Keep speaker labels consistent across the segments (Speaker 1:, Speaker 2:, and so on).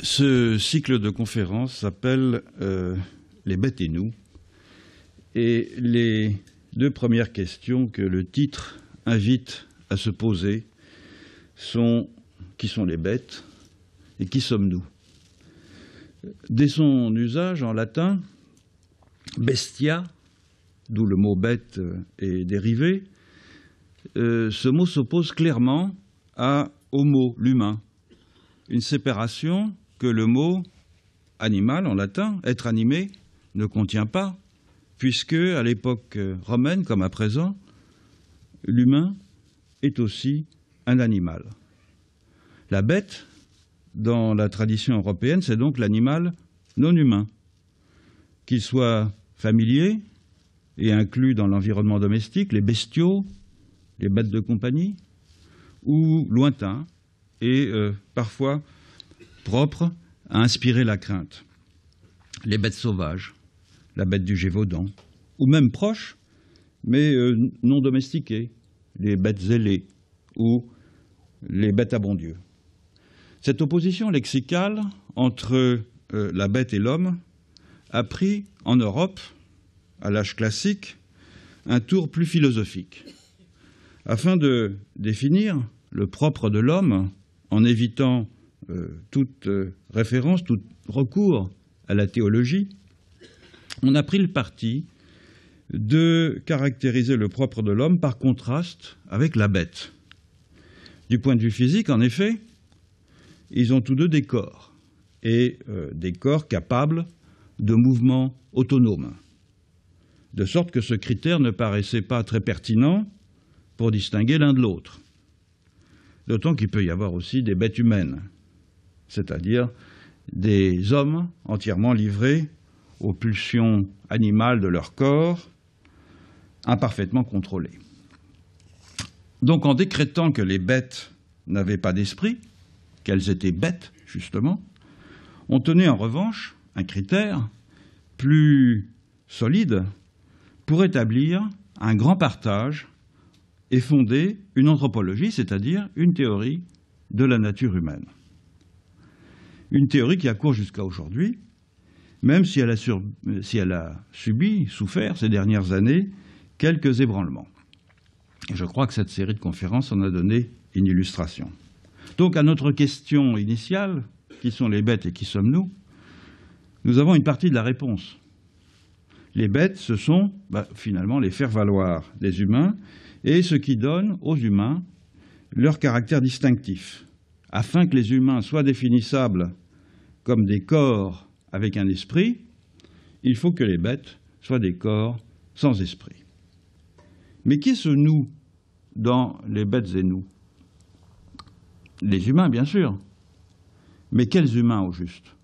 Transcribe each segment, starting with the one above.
Speaker 1: Ce cycle de conférences s'appelle euh, Les bêtes et nous. Et les deux premières questions que le titre invite à se poser sont qui sont les bêtes et qui sommes-nous Dès son usage en latin, bestia, d'où le mot bête euh, est dérivé, euh, ce mot s'oppose clairement à homo, l'humain. Une séparation que le mot animal en latin, être animé, ne contient pas, puisque à l'époque euh, romaine comme à présent, l'humain est aussi un animal. La bête, dans la tradition européenne, c'est donc l'animal non humain, qu'il soit familier et inclus dans l'environnement domestique, les bestiaux, les bêtes de compagnie, ou lointain et euh, parfois propre à inspirer la crainte. Les bêtes sauvages, la bête du Gévaudan, ou même proches, mais euh, non domestiquées, les bêtes ailées ou les bêtes à bon Dieu. Cette opposition lexicale entre euh, la bête et l'homme a pris en Europe, à l'âge classique, un tour plus philosophique. Afin de définir le propre de l'homme en évitant euh, toute euh, référence, tout recours à la théologie, on a pris le parti de caractériser le propre de l'homme par contraste avec la bête. Du point de vue physique, en effet, ils ont tous deux des corps, et euh, des corps capables de mouvements autonomes. De sorte que ce critère ne paraissait pas très pertinent pour distinguer l'un de l'autre. D'autant qu'il peut y avoir aussi des bêtes humaines c'est-à-dire des hommes entièrement livrés aux pulsions animales de leur corps, imparfaitement contrôlés. Donc en décrétant que les bêtes n'avaient pas d'esprit, qu'elles étaient bêtes, justement, on tenait en revanche un critère plus solide pour établir un grand partage et fonder une anthropologie, c'est-à-dire une théorie de la nature humaine. Une théorie qui a cours jusqu'à aujourd'hui, même si elle, a subi, souffert ces dernières années quelques ébranlements. je crois que cette série de conférences en a donné une illustration. Donc à notre question initiale, qui sont les bêtes et qui sommes-nous, nous avons une partie de la réponse. Les bêtes, ce sont bah, finalement les faire-valoir des humains et ce qui donne aux humains leur caractère distinctif afin que les humains soient définissables comme des corps avec un esprit, il faut que les bêtes soient des corps sans esprit. Mais qui est ce nous dans les bêtes et nous Les humains, bien sûr. Mais quels humains au juste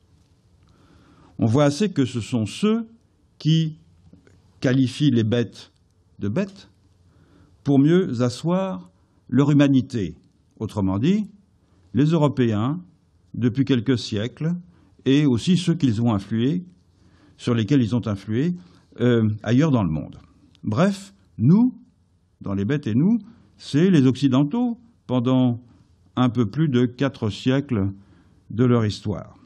Speaker 1: On voit assez que ce sont ceux qui qualifient les bêtes de bêtes pour mieux asseoir leur humanité. Autrement dit, les Européens depuis quelques siècles et aussi ceux qu'ils ont influés, sur lesquels ils ont influé euh, ailleurs dans le monde. Bref, nous, dans les bêtes et nous, c'est les Occidentaux pendant un peu plus de quatre siècles de leur histoire.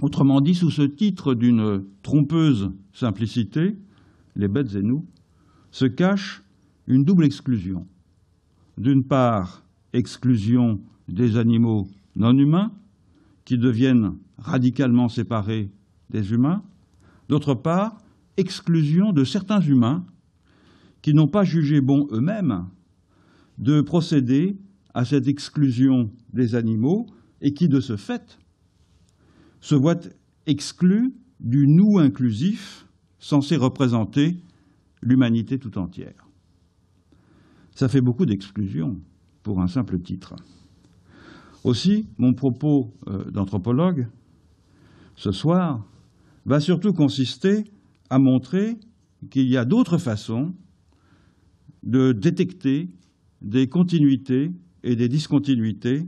Speaker 1: Autrement dit, sous ce titre d'une trompeuse simplicité, les bêtes et nous, se cache une double exclusion. D'une part, exclusion des animaux non humains, qui deviennent radicalement séparés des humains, d'autre part, exclusion de certains humains qui n'ont pas jugé bon eux-mêmes de procéder à cette exclusion des animaux et qui, de ce fait, se voient exclus du nous inclusif censé représenter l'humanité tout entière. Ça fait beaucoup d'exclusions pour un simple titre. Aussi, mon propos euh, d'anthropologue ce soir va surtout consister à montrer qu'il y a d'autres façons de détecter des continuités et des discontinuités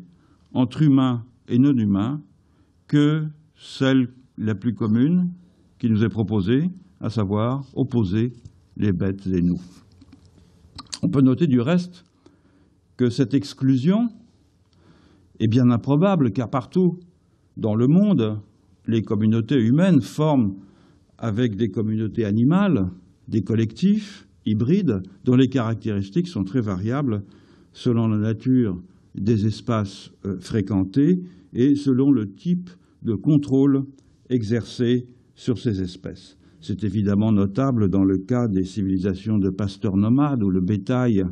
Speaker 1: entre humains et non humains que celle la plus commune qui nous est proposée, à savoir opposer les bêtes et nous. On peut noter du reste que cette exclusion est bien improbable, car partout dans le monde, les communautés humaines forment, avec des communautés animales, des collectifs hybrides dont les caractéristiques sont très variables selon la nature des espaces euh, fréquentés et selon le type de contrôle exercé sur ces espèces. C'est évidemment notable dans le cas des civilisations de pasteurs nomades où le bétail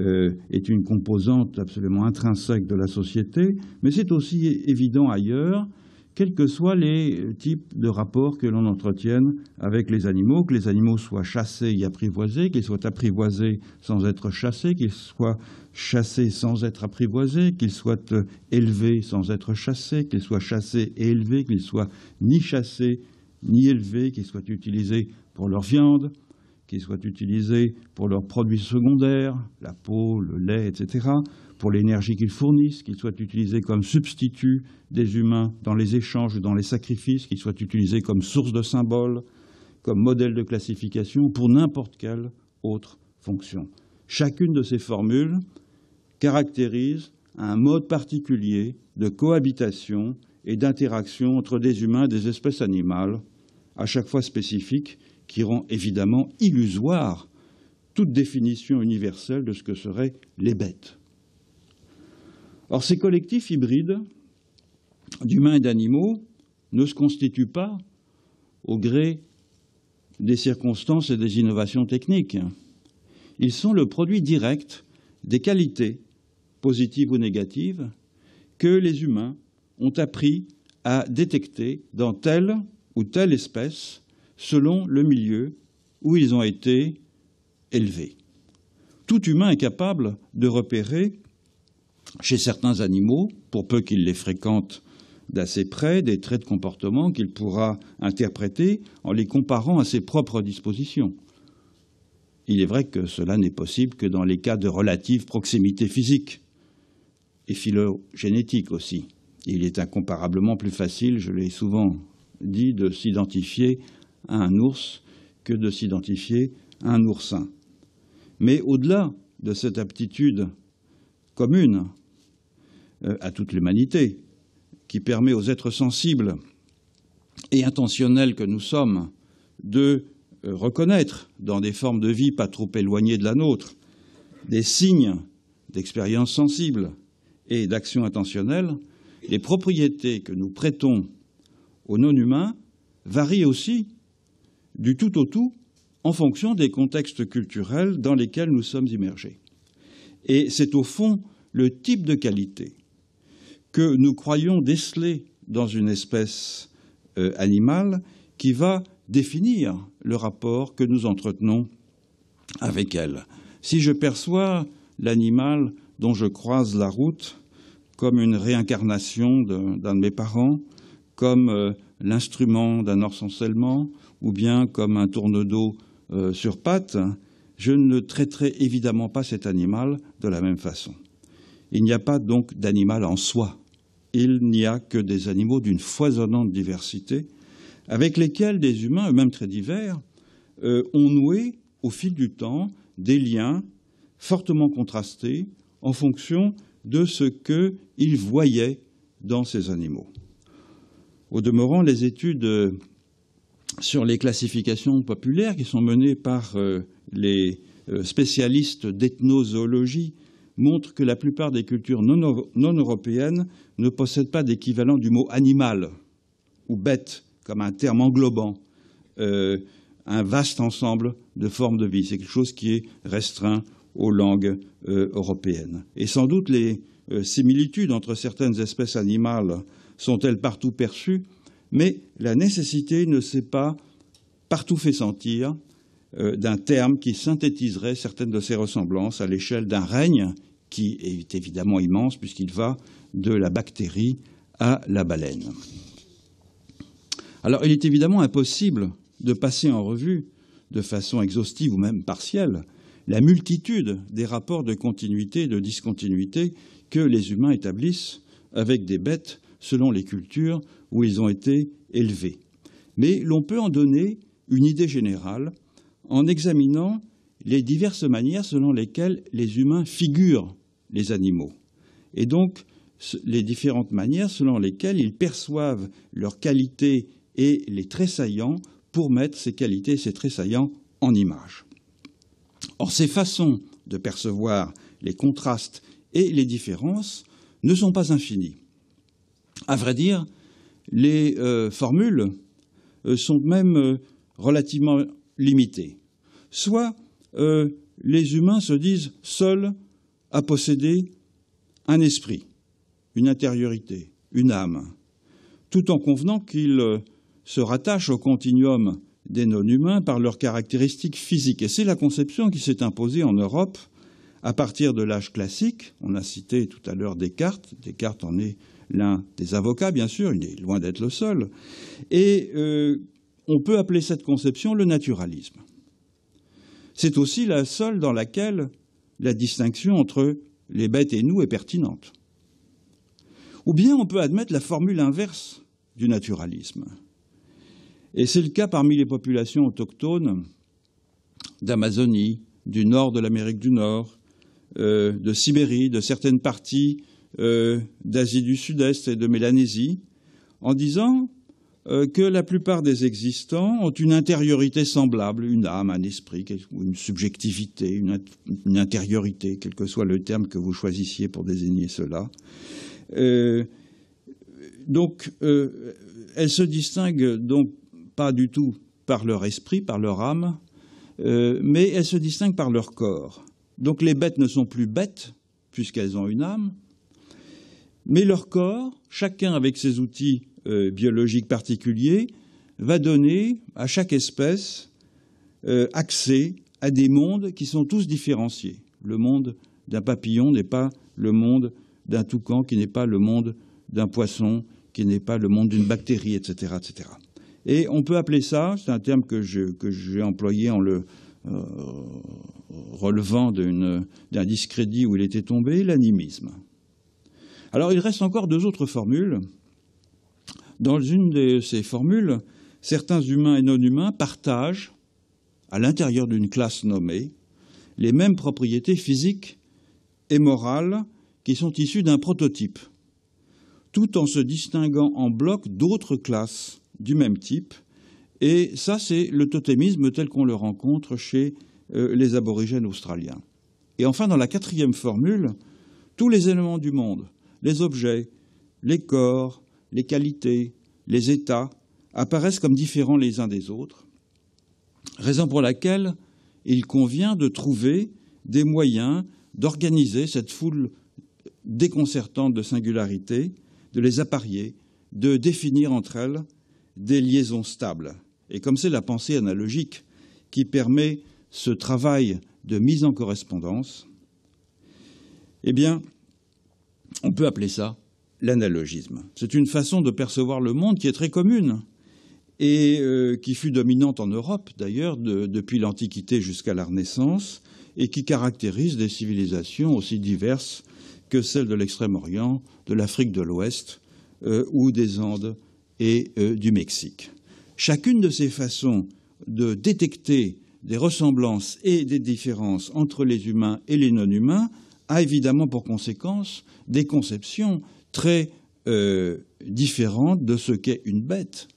Speaker 1: euh, est une composante absolument intrinsèque de la société, mais c'est aussi évident ailleurs, quels que soient les types de rapports que l'on entretienne avec les animaux, que les animaux soient chassés et apprivoisés, qu'ils soient apprivoisés sans être chassés, qu'ils soient chassés sans être apprivoisés, qu'ils soient euh, élevés sans être chassés, qu'ils soient chassés et élevés, qu'ils soient ni chassés ni élevés, qu'ils soient utilisés pour leur viande, qu'ils soient utilisés pour leurs produits secondaires, la peau, le lait, etc., pour l'énergie qu'ils fournissent, qu'ils soient utilisés comme substitut des humains dans les échanges ou dans les sacrifices, qu'ils soient utilisés comme source de symboles, comme modèle de classification, ou pour n'importe quelle autre fonction. Chacune de ces formules caractérise un mode particulier de cohabitation et d'interaction entre des humains et des espèces animales, à chaque fois spécifique, qui rend évidemment illusoire toute définition universelle de ce que seraient les bêtes. Or, ces collectifs hybrides d'humains et d'animaux ne se constituent pas au gré des circonstances et des innovations techniques. Ils sont le produit direct des qualités, positives ou négatives, que les humains ont appris à détecter dans telle ou telle espèce selon le milieu où ils ont été élevés. Tout humain est capable de repérer chez certains animaux, pour peu qu'il les fréquente d'assez près, des traits de comportement qu'il pourra interpréter en les comparant à ses propres dispositions. Il est vrai que cela n'est possible que dans les cas de relative proximité physique et phylogénétique aussi. Il est incomparablement plus facile, je l'ai souvent dit, de s'identifier à un ours que de s'identifier à un oursin. Mais au-delà de cette aptitude commune euh, à toute l'humanité, qui permet aux êtres sensibles et intentionnels que nous sommes de euh, reconnaître, dans des formes de vie pas trop éloignées de la nôtre, des signes d'expérience sensible et d'action intentionnelle, les propriétés que nous prêtons aux non-humains varient aussi du tout au tout en fonction des contextes culturels dans lesquels nous sommes immergés. Et c'est au fond le type de qualité que nous croyons déceler dans une espèce euh, animale qui va définir le rapport que nous entretenons avec elle. Si je perçois l'animal dont je croise la route comme une réincarnation d'un de, mes parents, comme euh, l'instrument d'un ensorcellement, ou bien comme un tourne-dos euh, sur pattes, je ne traiterai évidemment pas cet animal de la même façon. Il n'y a pas donc d'animal en soi. Il n'y a que des animaux d'une foisonnante diversité, avec lesquels des humains, eux-mêmes très divers, euh, ont noué au fil du temps des liens fortement contrastés en fonction de ce qu'ils voyaient dans ces animaux. Au demeurant, les études sur les classifications populaires qui sont menées par euh, les euh, spécialistes d'ethnozoologie montrent que la plupart des cultures non, européennes ne possèdent pas d'équivalent du mot animal ou bête comme un terme englobant euh, un vaste ensemble de formes de vie. C'est quelque chose qui est restreint aux langues européennes. Et sans doute les similitudes entre certaines espèces animales sont-elles partout perçues mais la nécessité ne s'est pas partout fait sentir euh, d'un terme qui synthétiserait certaines de ces ressemblances à l'échelle d'un règne qui est évidemment immense puisqu'il va de la bactérie à la baleine. Alors il est évidemment impossible de passer en revue de façon exhaustive ou même partielle la multitude des rapports de continuité et de discontinuité que les humains établissent avec des bêtes selon les cultures où ils ont été élevés. Mais l'on peut en donner une idée générale en examinant les diverses manières selon lesquelles les humains figurent les animaux, et donc les différentes manières selon lesquelles ils perçoivent leurs qualités et les tressaillants pour mettre ces qualités et ces tressaillants en image. Or, ces façons de percevoir les contrastes et les différences ne sont pas infinies. À vrai dire, les euh, formules euh, sont même euh, relativement limitées. Soit les humains se disent seuls à posséder un esprit, une intériorité, une âme, tout en convenant qu'ils se rattachent au continuum des non-humains par leurs caractéristiques physiques. Et c'est la conception qui s'est imposée en Europe à partir de l'âge classique. On a cité tout à l'heure Descartes. Descartes en est l'un des avocats, bien sûr, il est loin d'être le seul. Et euh, on peut appeler cette conception le naturalisme. C'est aussi la seule dans laquelle la distinction entre les bêtes et nous est pertinente. Ou bien on peut admettre la formule inverse du naturalisme. Et c'est le cas parmi les populations autochtones d'Amazonie, du nord de l'Amérique du Nord, euh, de Sibérie, de certaines parties euh, d'Asie du Sud-Est et de Mélanésie, en disant euh, que la plupart des existants ont une intériorité semblable, une âme, un esprit, une subjectivité, une, intériorité, quel que soit le terme que vous choisissiez pour désigner cela. Euh, donc, elles se distinguent donc pas du tout par leur esprit, par leur âme, mais elles se distinguent par leur corps. Donc les bêtes ne sont plus bêtes, puisqu'elles ont une âme, mais leur corps, chacun avec ses outils euh, biologiques particuliers, va donner à chaque espèce euh, accès à des mondes qui sont tous différenciés. Le monde d'un papillon n'est pas le monde d'un toucan, qui n'est pas le monde d'un poisson, qui n'est pas le monde d'une bactérie, etc., etc. Et on peut appeler ça, c'est un terme que, j'ai employé en le euh, relevant d'un discrédit où il était tombé, l'animisme. Alors il reste encore deux autres formules. Dans une de ces formules, certains humains et non-humains partagent, à l'intérieur d'une classe nommée, les mêmes propriétés physiques et morales qui sont issues d'un prototype, tout en se distinguant en bloc d'autres classes du même type. Et ça, c'est le totémisme tel qu'on le rencontre chez euh, les aborigènes australiens. Et enfin, dans la quatrième formule, tous les éléments du monde, les objets, les corps, les qualités, les états apparaissent comme différents les uns des autres, raison pour laquelle il convient de trouver des moyens d'organiser cette foule déconcertante de singularités, de les apparier, de définir entre elles des liaisons stables. Et comme c'est la pensée analogique qui permet ce travail de mise en correspondance, eh bien, on peut appeler ça l'analogisme. C'est une façon de percevoir le monde qui est très commune et euh, qui fut dominante en Europe d'ailleurs depuis l'Antiquité jusqu'à la Renaissance et qui caractérise des civilisations aussi diverses que celles de l'Extrême-Orient, de l'Afrique de l'Ouest euh, ou des Andes et euh, du Mexique. Chacune de ces façons de détecter des ressemblances et des différences entre les humains et les non-humains a évidemment pour conséquence des conceptions très euh, différentes de ce qu'est une bête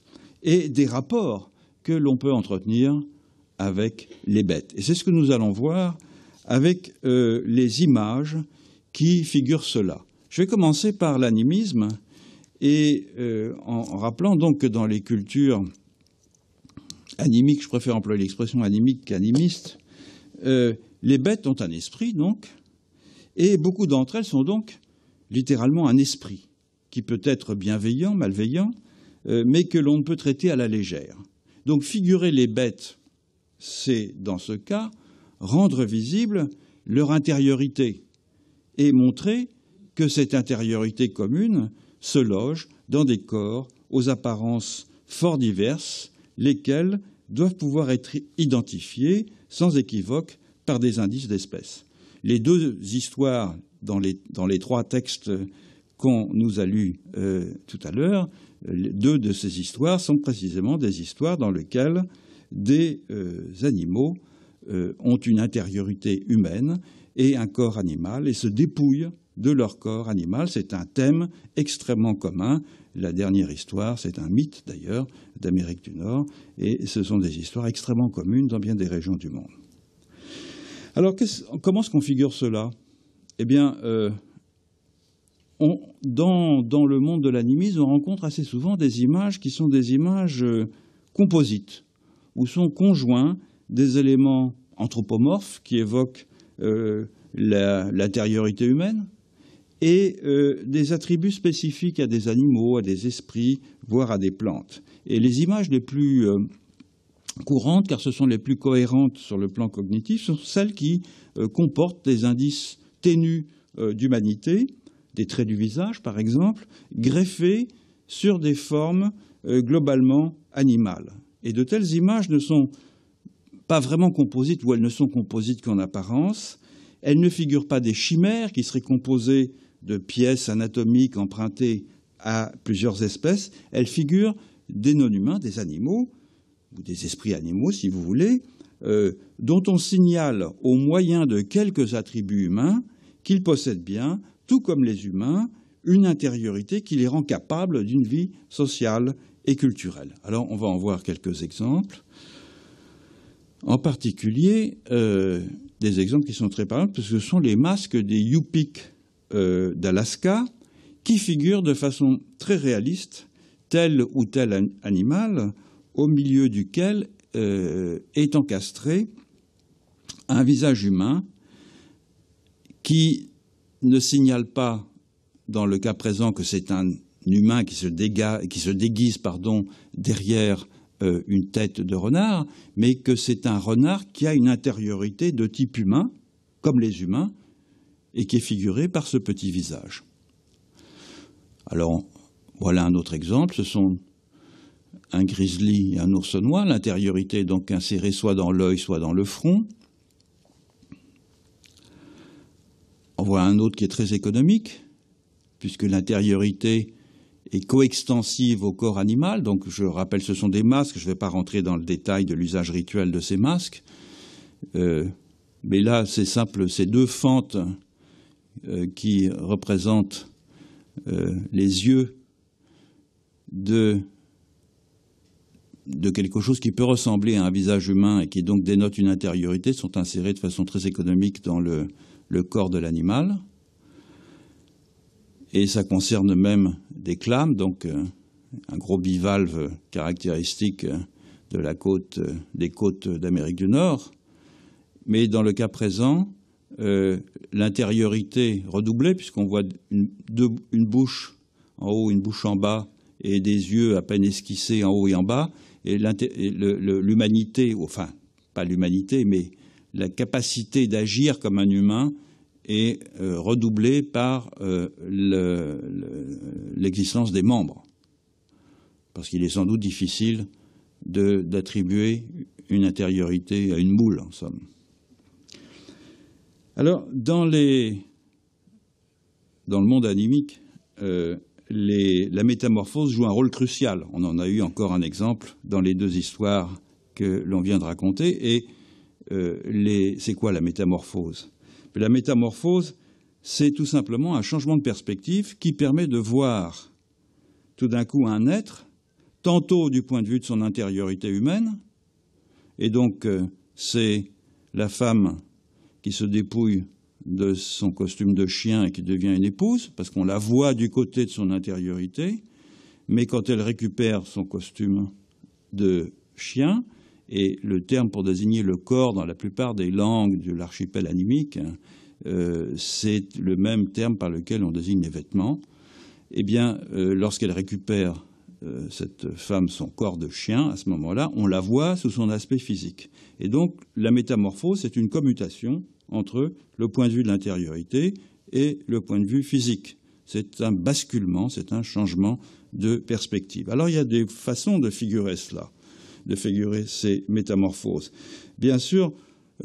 Speaker 1: et des rapports que l'on peut entretenir avec les bêtes. Et c'est ce que nous allons voir avec euh, les images qui figurent cela. Je vais commencer par l'animisme et euh, en, rappelant donc que dans les cultures animiques, je préfère employer l'expression animique qu'animiste, les bêtes ont un esprit donc, et beaucoup d'entre elles sont donc littéralement un esprit, qui peut être bienveillant, malveillant, euh, mais que l'on ne peut traiter à la légère. Donc figurer les bêtes, c'est, dans ce cas, rendre visible leur intériorité et montrer que cette intériorité commune se loge dans des corps aux apparences fort diverses, lesquels doivent pouvoir être identifiés sans équivoque par des indices d'espèce. Les deux histoires dans les, trois textes qu'on nous a lus euh, tout à l'heure, deux de ces histoires sont précisément des histoires dans lesquelles des euh, animaux euh, ont une intériorité humaine et un corps animal et se dépouillent de leur corps animal. C'est un thème extrêmement commun. La dernière histoire, c'est un mythe d'ailleurs d'Amérique du Nord, et ce sont des histoires extrêmement communes dans bien des régions du monde. Alors, comment se configure cela Eh bien, euh, dans, le monde de l'animisme, on rencontre assez souvent des images qui sont des images euh, composites, où sont conjoints des éléments anthropomorphes qui évoquent euh, l'intériorité humaine et des attributs spécifiques à des animaux, à des esprits, voire à des plantes. Et les images les plus courantes, car ce sont les plus cohérentes sur le plan cognitif, sont celles qui euh, comportent des indices ténus euh, d'humanité, des traits du visage par exemple, greffés sur des formes euh, globalement animales. Et de telles images ne sont pas vraiment composites, ou elles ne sont composites qu'en apparence. Elles ne figurent pas des chimères qui seraient composées de pièces anatomiques empruntées à plusieurs espèces. Elles figurent des non-humains, des animaux, ou des esprits animaux, si vous voulez, euh, dont on signale au moyen de quelques attributs humains qu'ils possèdent bien, tout comme les humains, une intériorité qui les rend capables d'une vie sociale et culturelle. Alors on va en voir quelques exemples, en particulier euh, des exemples qui sont très parlants, parce que ce sont les masques des Yupik euh, d'Alaska, qui figurent de façon très réaliste tel ou tel animal au milieu duquel euh, est encastré un visage humain qui ne signale pas, dans le cas présent, que c'est un humain qui se, qui se déguise pardon, derrière euh, une tête de renard, mais que c'est un renard qui a une intériorité de type humain, comme les humains, et qui est figuré par ce petit visage. Alors, voilà un autre exemple. Ce sont un grizzly et un ours noir. L'intériorité est donc insérée soit dans l'œil, soit dans le front. On voit un autre qui est très économique, puisque l'intériorité est coextensive au corps animal. Donc je rappelle, ce sont des masques. Je ne vais pas rentrer dans le détail de l'usage rituel de ces masques. Euh, mais là, c'est simple, ces deux fentes euh, qui représentent euh, les yeux de de quelque chose qui peut ressembler à un visage humain et qui donc dénote une intériorité sont insérés de façon très économique dans le, corps de l'animal. Et ça concerne même des clames, donc euh, un gros bivalve caractéristique de la côte, des côtes d'Amérique du Nord. Mais dans le cas présent, euh, l'intériorité redoublée, puisqu'on voit une bouche en haut, une bouche en bas, et des yeux à peine esquissés en haut et en bas, et l'humanité, enfin, pas l'humanité, mais la capacité d'agir comme un humain est euh, redoublée par euh, l'existence des membres. Parce qu'il est sans doute difficile d'attribuer une intériorité à une boule, en somme. Alors, dans, le monde animique, euh, la métamorphose joue un rôle crucial. On en a eu encore un exemple dans les deux histoires que l'on vient de raconter. Et euh, c'est quoi la métamorphose La métamorphose, c'est tout simplement un changement de perspective qui permet de voir tout d'un coup un être, tantôt du point de vue de son intériorité humaine, et donc euh, c'est la femme qui se dépouille de son costume de chien et qui devient une épouse, parce qu'on la voit du côté de son intériorité, mais quand elle récupère son costume de chien, et le terme pour désigner le corps dans la plupart des langues de l'archipel animique, hein, euh, c'est le même terme par lequel on désigne les vêtements, eh bien, euh, lorsqu'elle récupère euh, cette femme son corps de chien, à ce moment-là, on la voit sous son aspect physique. Et donc, la métamorphose, c'est une commutation entre le point de vue de l'intériorité et le point de vue physique. C'est un basculement, c'est un changement de perspective. Alors il y a des façons de figurer cela, de figurer ces métamorphoses. Bien sûr,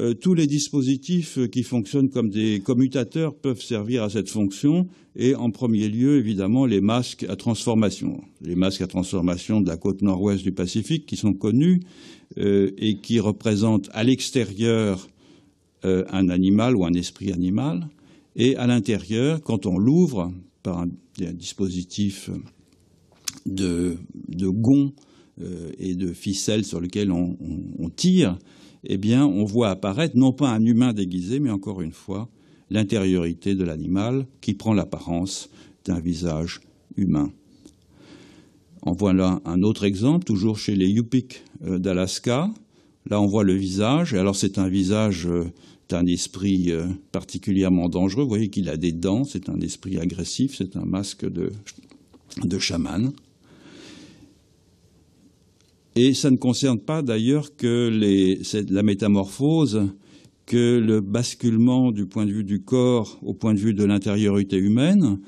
Speaker 1: euh, tous les dispositifs qui fonctionnent comme des commutateurs peuvent servir à cette fonction, et en premier lieu, évidemment, les masques à transformation. Les masques à transformation de la côte nord-ouest du Pacifique qui sont connus euh, et qui représentent à l'extérieur euh, un animal ou un esprit animal. Et à l'intérieur, quand on l'ouvre par un, dispositif de, gonds euh, et de ficelles sur lequel on, tire, eh bien, on voit apparaître non pas un humain déguisé, mais encore une fois, l'intériorité de l'animal qui prend l'apparence d'un visage humain. En voilà un autre exemple, toujours chez les Yupik euh, d'Alaska. Là, on voit le visage. et Alors, c'est un visage un esprit euh, particulièrement dangereux. Vous voyez qu'il a des dents, c'est un esprit agressif, c'est un masque de, chaman. Et ça ne concerne pas d'ailleurs que la métamorphose, que le basculement du point de vue du corps au point de vue de l'intériorité humaine.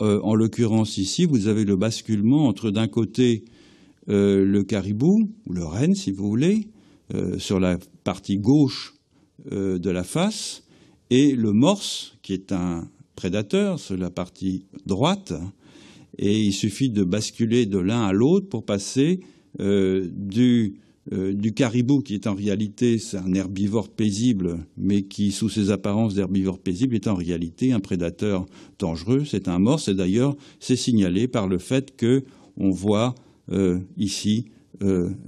Speaker 1: Euh, en l'occurrence ici, vous avez le basculement entre d'un côté euh, le caribou, ou le renne si vous voulez, sur la partie gauche euh, de la face et le morse, qui est un prédateur sur la partie droite. Et il suffit de basculer de l'un à l'autre pour passer euh, euh, du, caribou, qui est en réalité c'est un herbivore paisible, mais qui, sous ses apparences d'herbivore paisible, est en réalité un prédateur dangereux. C'est un morse. Et d'ailleurs, c'est signalé par le fait que on voit ici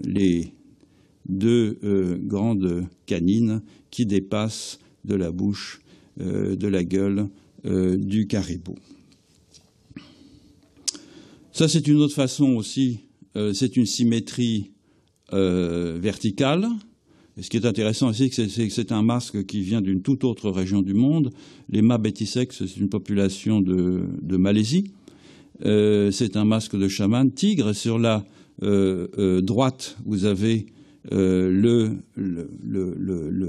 Speaker 1: les, de euh, grandes canines qui dépassent de la bouche, euh, de la gueule euh, du caribou. Ça, c'est une autre façon aussi, c'est une symétrie verticale. Et ce qui est intéressant ici, c'est que c'est un masque qui vient d'une toute autre région du monde. Les Mabetisex, c'est une population de, Malaisie. c'est un masque de chaman tigre. Sur la droite, vous avez euh,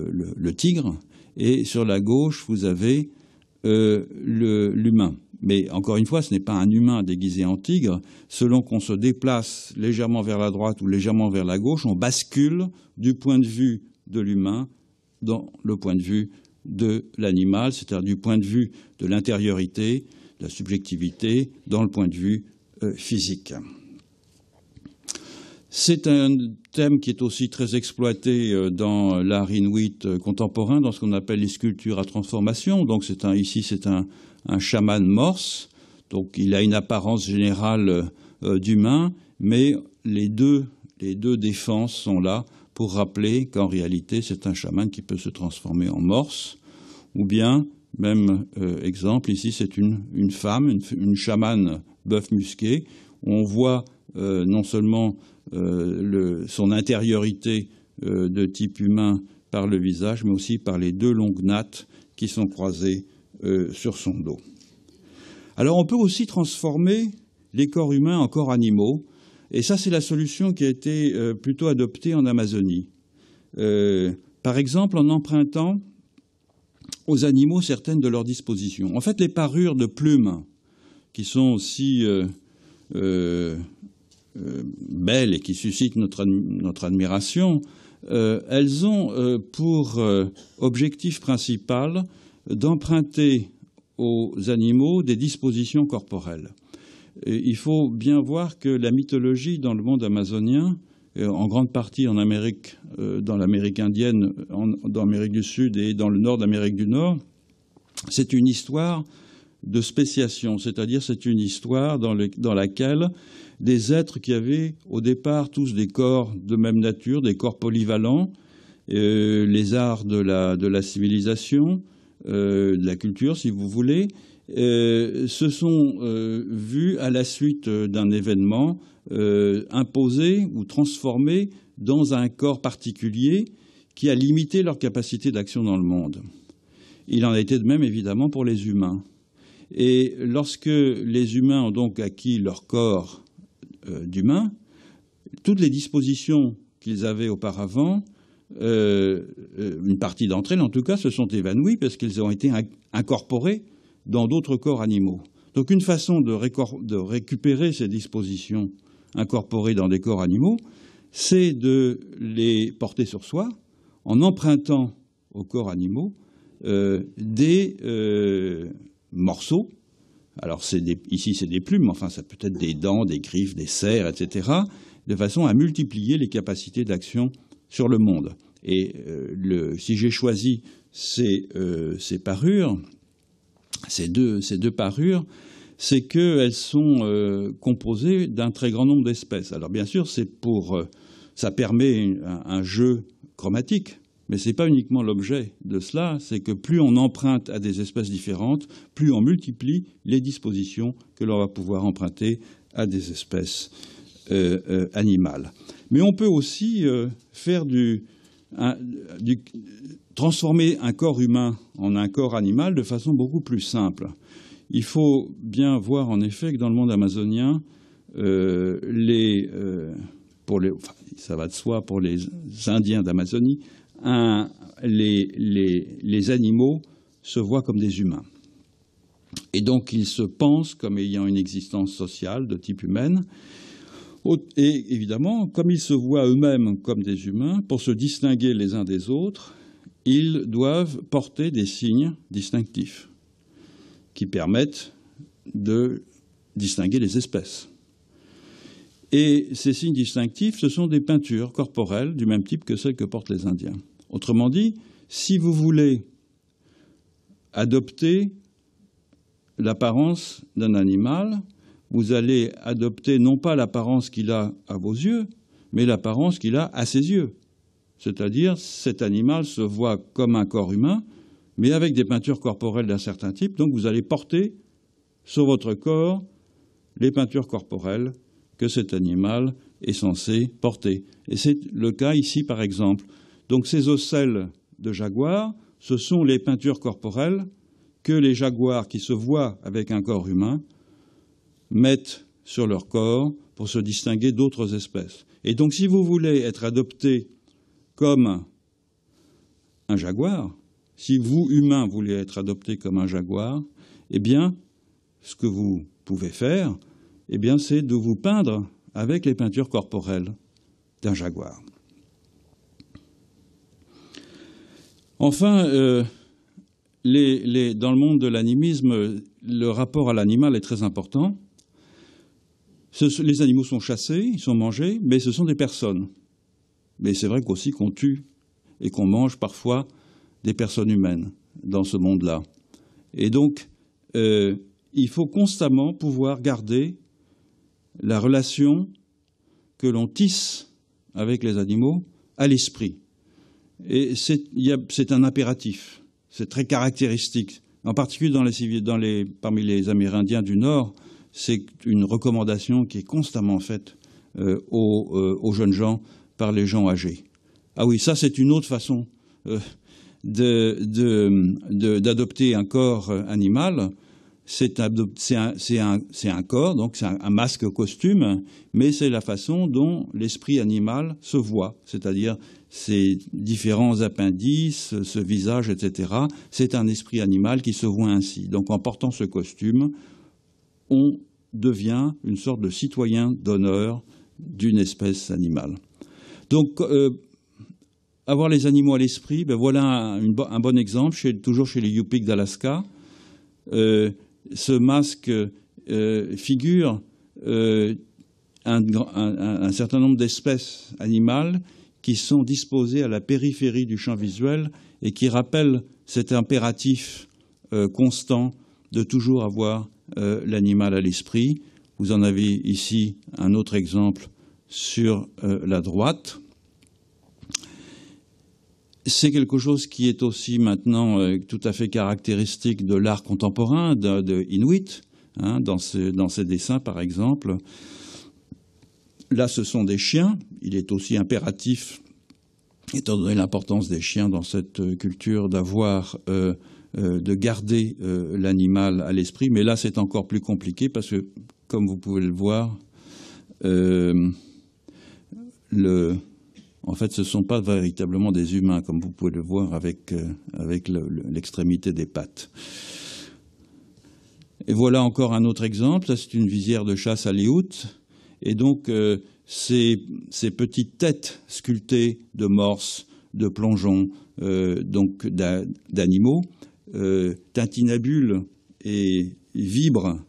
Speaker 1: le, tigre, et sur la gauche, vous avez euh, l'humain. Mais encore une fois, ce n'est pas un humain déguisé en tigre. Selon qu'on se déplace légèrement vers la droite ou légèrement vers la gauche, on bascule du point de vue de l'humain dans le point de vue de l'animal, c'est-à-dire du point de vue de l'intériorité, de la subjectivité, dans le point de vue euh, physique. C'est un thème qui est aussi très exploité euh, dans euh, l'art inuit euh, contemporain, dans ce qu'on appelle les sculptures à transformation. Donc c'est ici, c'est un, un chaman morse. Donc il a une apparence générale d'humain, mais les deux, défenses sont là pour rappeler qu'en réalité, c'est un chaman qui peut se transformer en morse. Ou bien, même exemple, ici, c'est une, femme, une, une chamane bœuf musqué. On voit euh, non seulement euh, son intériorité euh, de type humain par le visage, mais aussi par les deux longues nattes qui sont croisées sur son dos. Alors on peut aussi transformer les corps humains en corps animaux, et ça c'est la solution qui a été plutôt adoptée en Amazonie. par exemple en empruntant aux animaux certaines de leurs dispositions. En fait les parures de plumes, qui sont aussi euh, belles et qui suscitent notre, admiration, euh, elles ont euh, pour objectif principal d'emprunter aux animaux des dispositions corporelles. il faut bien voir que la mythologie dans le monde amazonien, en grande partie en Amérique, dans l'Amérique indienne, dans l'Amérique du Sud et dans le nord d'Amérique du Nord, c'est une histoire de spéciation, c'est-à-dire c'est une histoire dans laquelle des êtres qui avaient au départ tous des corps de même nature, des corps polyvalents, euh, les arts de la, civilisation, euh, de la culture, si vous voulez, euh, se sont vus à la suite d'un événement imposé ou transformé dans un corps particulier qui a limité leur capacité d'action dans le monde. Il en a été de même évidemment pour les humains. Et lorsque les humains ont donc acquis leur corps euh, d'humains, toutes les dispositions qu'ils avaient auparavant, euh, euh, une partie d'entre elles en tout cas, se sont évanouies parce qu'elles ont été incorporées dans d'autres corps animaux. Donc une façon de, récupérer ces dispositions incorporées dans des corps animaux, c'est de les porter sur soi en empruntant aux corps animaux des morceaux alors ici c'est des plumes, enfin ça peut être des dents, des griffes, des serres, etc., de façon à multiplier les capacités d'action sur le monde. Et euh, si j'ai choisi ces, euh, parures, ces deux, parures, c'est qu'elles sont euh, composées d'un très grand nombre d'espèces. Alors bien sûr, c'est pour ça permet un, jeu chromatique mais ce n'est pas uniquement l'objet de cela, c'est que plus on emprunte à des espèces différentes, plus on multiplie les dispositions que l'on va pouvoir emprunter à des espèces euh, euh, animales. Mais on peut aussi euh, faire du, transformer un corps humain en un corps animal de façon beaucoup plus simple. Il faut bien voir en effet que dans le monde amazonien, les, ça va de soi pour les Indiens d'Amazonie, les, les animaux se voient comme des humains. Et donc ils se pensent comme ayant une existence sociale de type humaine. Et évidemment, comme ils se voient eux-mêmes comme des humains, pour se distinguer les uns des autres, ils doivent porter des signes distinctifs qui permettent de distinguer les espèces. Et ces signes distinctifs, ce sont des peintures corporelles du même type que celles que portent les Indiens. Autrement dit, si vous voulez adopter l'apparence d'un animal, vous allez adopter non pas l'apparence qu'il a à vos yeux, mais l'apparence qu'il a à ses yeux. C'est-à-dire, cet animal se voit comme un corps humain, mais avec des peintures corporelles d'un certain type, donc vous allez porter sur votre corps les peintures corporelles que cet animal est censé porter. Et c'est le cas ici, par exemple. Donc ces ocelles de jaguar, ce sont les peintures corporelles que les jaguars qui se voient avec un corps humain mettent sur leur corps pour se distinguer d'autres espèces. Et donc si vous voulez être adopté comme un jaguar, si vous, humain, voulez être adopté comme un jaguar, eh bien, ce que vous pouvez faire, eh bien, c'est de vous peindre avec les peintures corporelles d'un jaguar. Enfin, euh, dans le monde de l'animisme, le rapport à l'animal est très important. les animaux sont chassés, ils sont mangés, mais ce sont des personnes. Mais c'est vrai qu'aussi qu'on tue et qu'on mange parfois des personnes humaines dans ce monde-là. Et donc, euh, il faut constamment pouvoir garder la relation que l'on tisse avec les animaux à l'esprit. Et c'est un impératif, c'est très caractéristique, en particulier parmi les Amérindiens du Nord, c'est une recommandation qui est constamment faite euh, euh, aux, jeunes gens par les gens âgés. Ah oui, ça c'est une autre façon euh, d'adopter un corps animal c'est un, corps, donc c'est un, masque costume, mais c'est la façon dont l'esprit animal se voit, c'est-à-dire ces différents appendices, ce visage, etc. C'est un esprit animal qui se voit ainsi. Donc en portant ce costume, on devient une sorte de citoyen d'honneur d'une espèce animale. Donc euh, avoir les animaux à l'esprit, ben voilà un, bon exemple, chez, toujours chez les Yupik d'Alaska. Euh, ce masque euh, figure euh, un, certain nombre d'espèces animales qui sont disposées à la périphérie du champ visuel et qui rappellent cet impératif euh, constant de toujours avoir l'animal à l'esprit. Vous en avez ici un autre exemple sur la droite c'est quelque chose qui est aussi maintenant euh, tout à fait caractéristique de l'art contemporain, de, Inuit, hein, dans, ses, dessins par exemple. Là, ce sont des chiens. Il est aussi impératif, étant donné l'importance des chiens dans cette euh, culture, d'avoir, euh, de garder l'animal à l'esprit. Mais là, c'est encore plus compliqué parce que, comme vous pouvez le voir, le en fait, ce ne sont pas véritablement des humains, comme vous pouvez le voir avec, euh, l'extrémité des pattes. Et voilà encore un autre exemple. c'est une visière de chasse à Léout. Et donc, euh, ces, petites têtes sculptées de morses, de plongeons, euh, donc d'animaux, tintinabulent et vibrent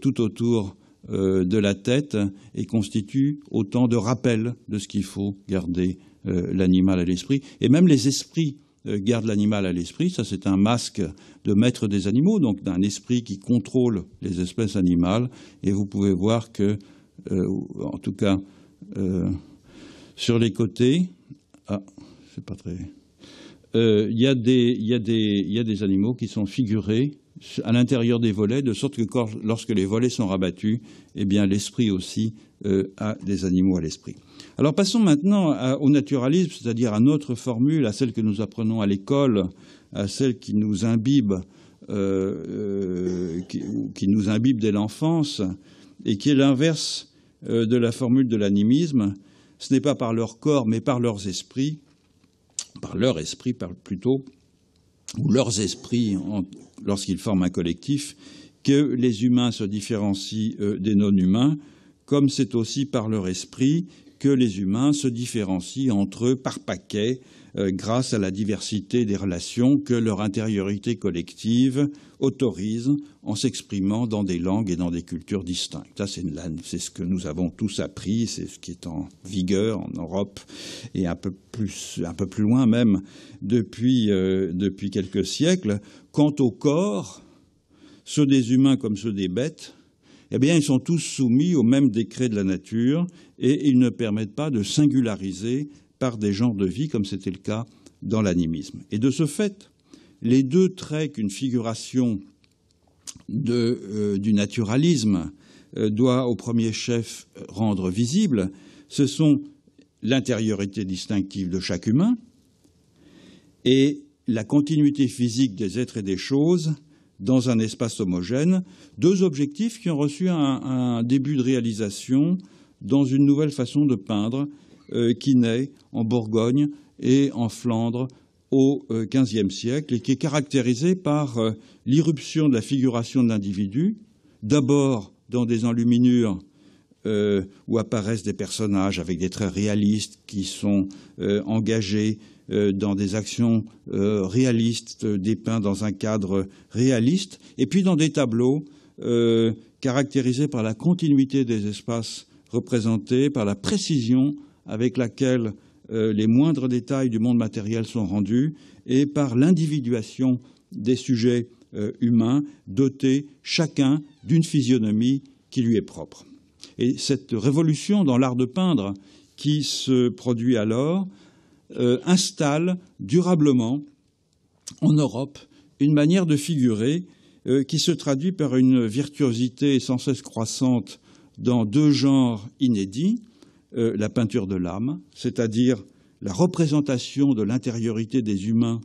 Speaker 1: tout autour euh, de la tête et constitue autant de rappels de ce qu'il faut garder euh, l'animal à l'esprit. Et même les esprits euh, gardent l'animal à l'esprit. Ça, c'est un masque de maître des animaux, donc d'un esprit qui contrôle les espèces animales. Et vous pouvez voir que, en tout cas, sur les côtés, ah, c'est pas très. Il y, y, a des animaux qui sont figurés à l'intérieur des volets, de sorte que lorsque les volets sont rabattus, eh bien l'esprit aussi euh, a des animaux à l'esprit. Alors passons maintenant au naturalisme, c'est-à-dire à notre formule, à celle que nous apprenons à l'école, à celle qui nous imbibe, euh, euh, qui, nous imbibe dès l'enfance, et qui est l'inverse de la formule de l'animisme. Ce n'est pas par leur corps, mais par leurs esprits, par leur esprit plutôt, ou leurs esprits en, lorsqu'ils forment un collectif, que les humains se différencient euh, des non-humains, comme c'est aussi par leur esprit que les humains se différencient entre eux par paquets euh, grâce à la diversité des relations que leur intériorité collective autorise en s'exprimant dans des langues et dans des cultures distinctes. Ça, c'est ce que nous avons tous appris, c'est ce qui est en vigueur en Europe et un peu plus, loin même depuis, euh, depuis quelques siècles. Quant au corps, ceux des humains comme ceux des bêtes eh bien, ils sont tous soumis au même décret de la nature et ils ne permettent pas de singulariser par des genres de vie comme c'était le cas dans l'animisme. Et de ce fait, les deux traits qu'une figuration euh, du naturalisme euh, doit au premier chef rendre visible, ce sont l'intériorité distinctive de chaque humain et la continuité physique des êtres et des choses dans un espace homogène, deux objectifs qui ont reçu un, début de réalisation dans une nouvelle façon de peindre euh, qui naît en Bourgogne et en Flandre au XVe euh, siècle et qui est caractérisée par euh, l'irruption de la figuration de l'individu, d'abord dans des enluminures où apparaissent des personnages avec des traits réalistes qui sont engagés euh, dans des actions euh, réalistes, euh, dépeints dans un cadre réaliste, et puis dans des tableaux caractérisés par la continuité des espaces représentés, par la précision avec laquelle les moindres détails du monde matériel sont rendus, et par l'individuation des sujets humains, dotés chacun d'une physionomie qui lui est propre. Et cette révolution dans l'art de peindre qui se produit alors euh, installe durablement en Europe une manière de figurer euh, qui se traduit par une virtuosité sans cesse croissante dans deux genres inédits, euh, la peinture de l'âme, c'est-à-dire la représentation de l'intériorité des humains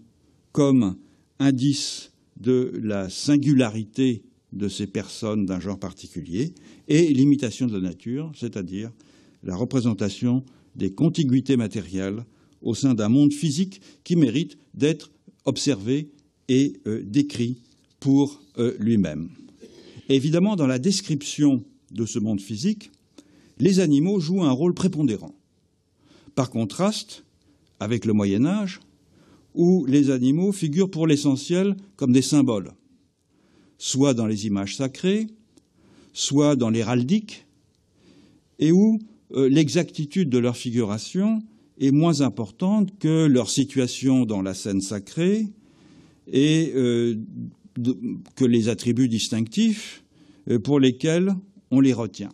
Speaker 1: comme indice de la singularité de ces personnes d'un genre particulier, et l'imitation de la nature, c'est-à-dire la représentation des contiguïtés matérielles au sein d'un monde physique qui mérite d'être observé et euh, décrit pour euh, lui-même. Évidemment, dans la description de ce monde physique, les animaux jouent un rôle prépondérant. Par contraste avec le Moyen Âge, où les animaux figurent pour l'essentiel comme des symboles, soit dans les images sacrées, soit dans l'héraldique, et où euh, l'exactitude de leur figuration est moins importante que leur situation dans la scène sacrée et euh, que les attributs distinctifs euh, pour lesquels on les retient.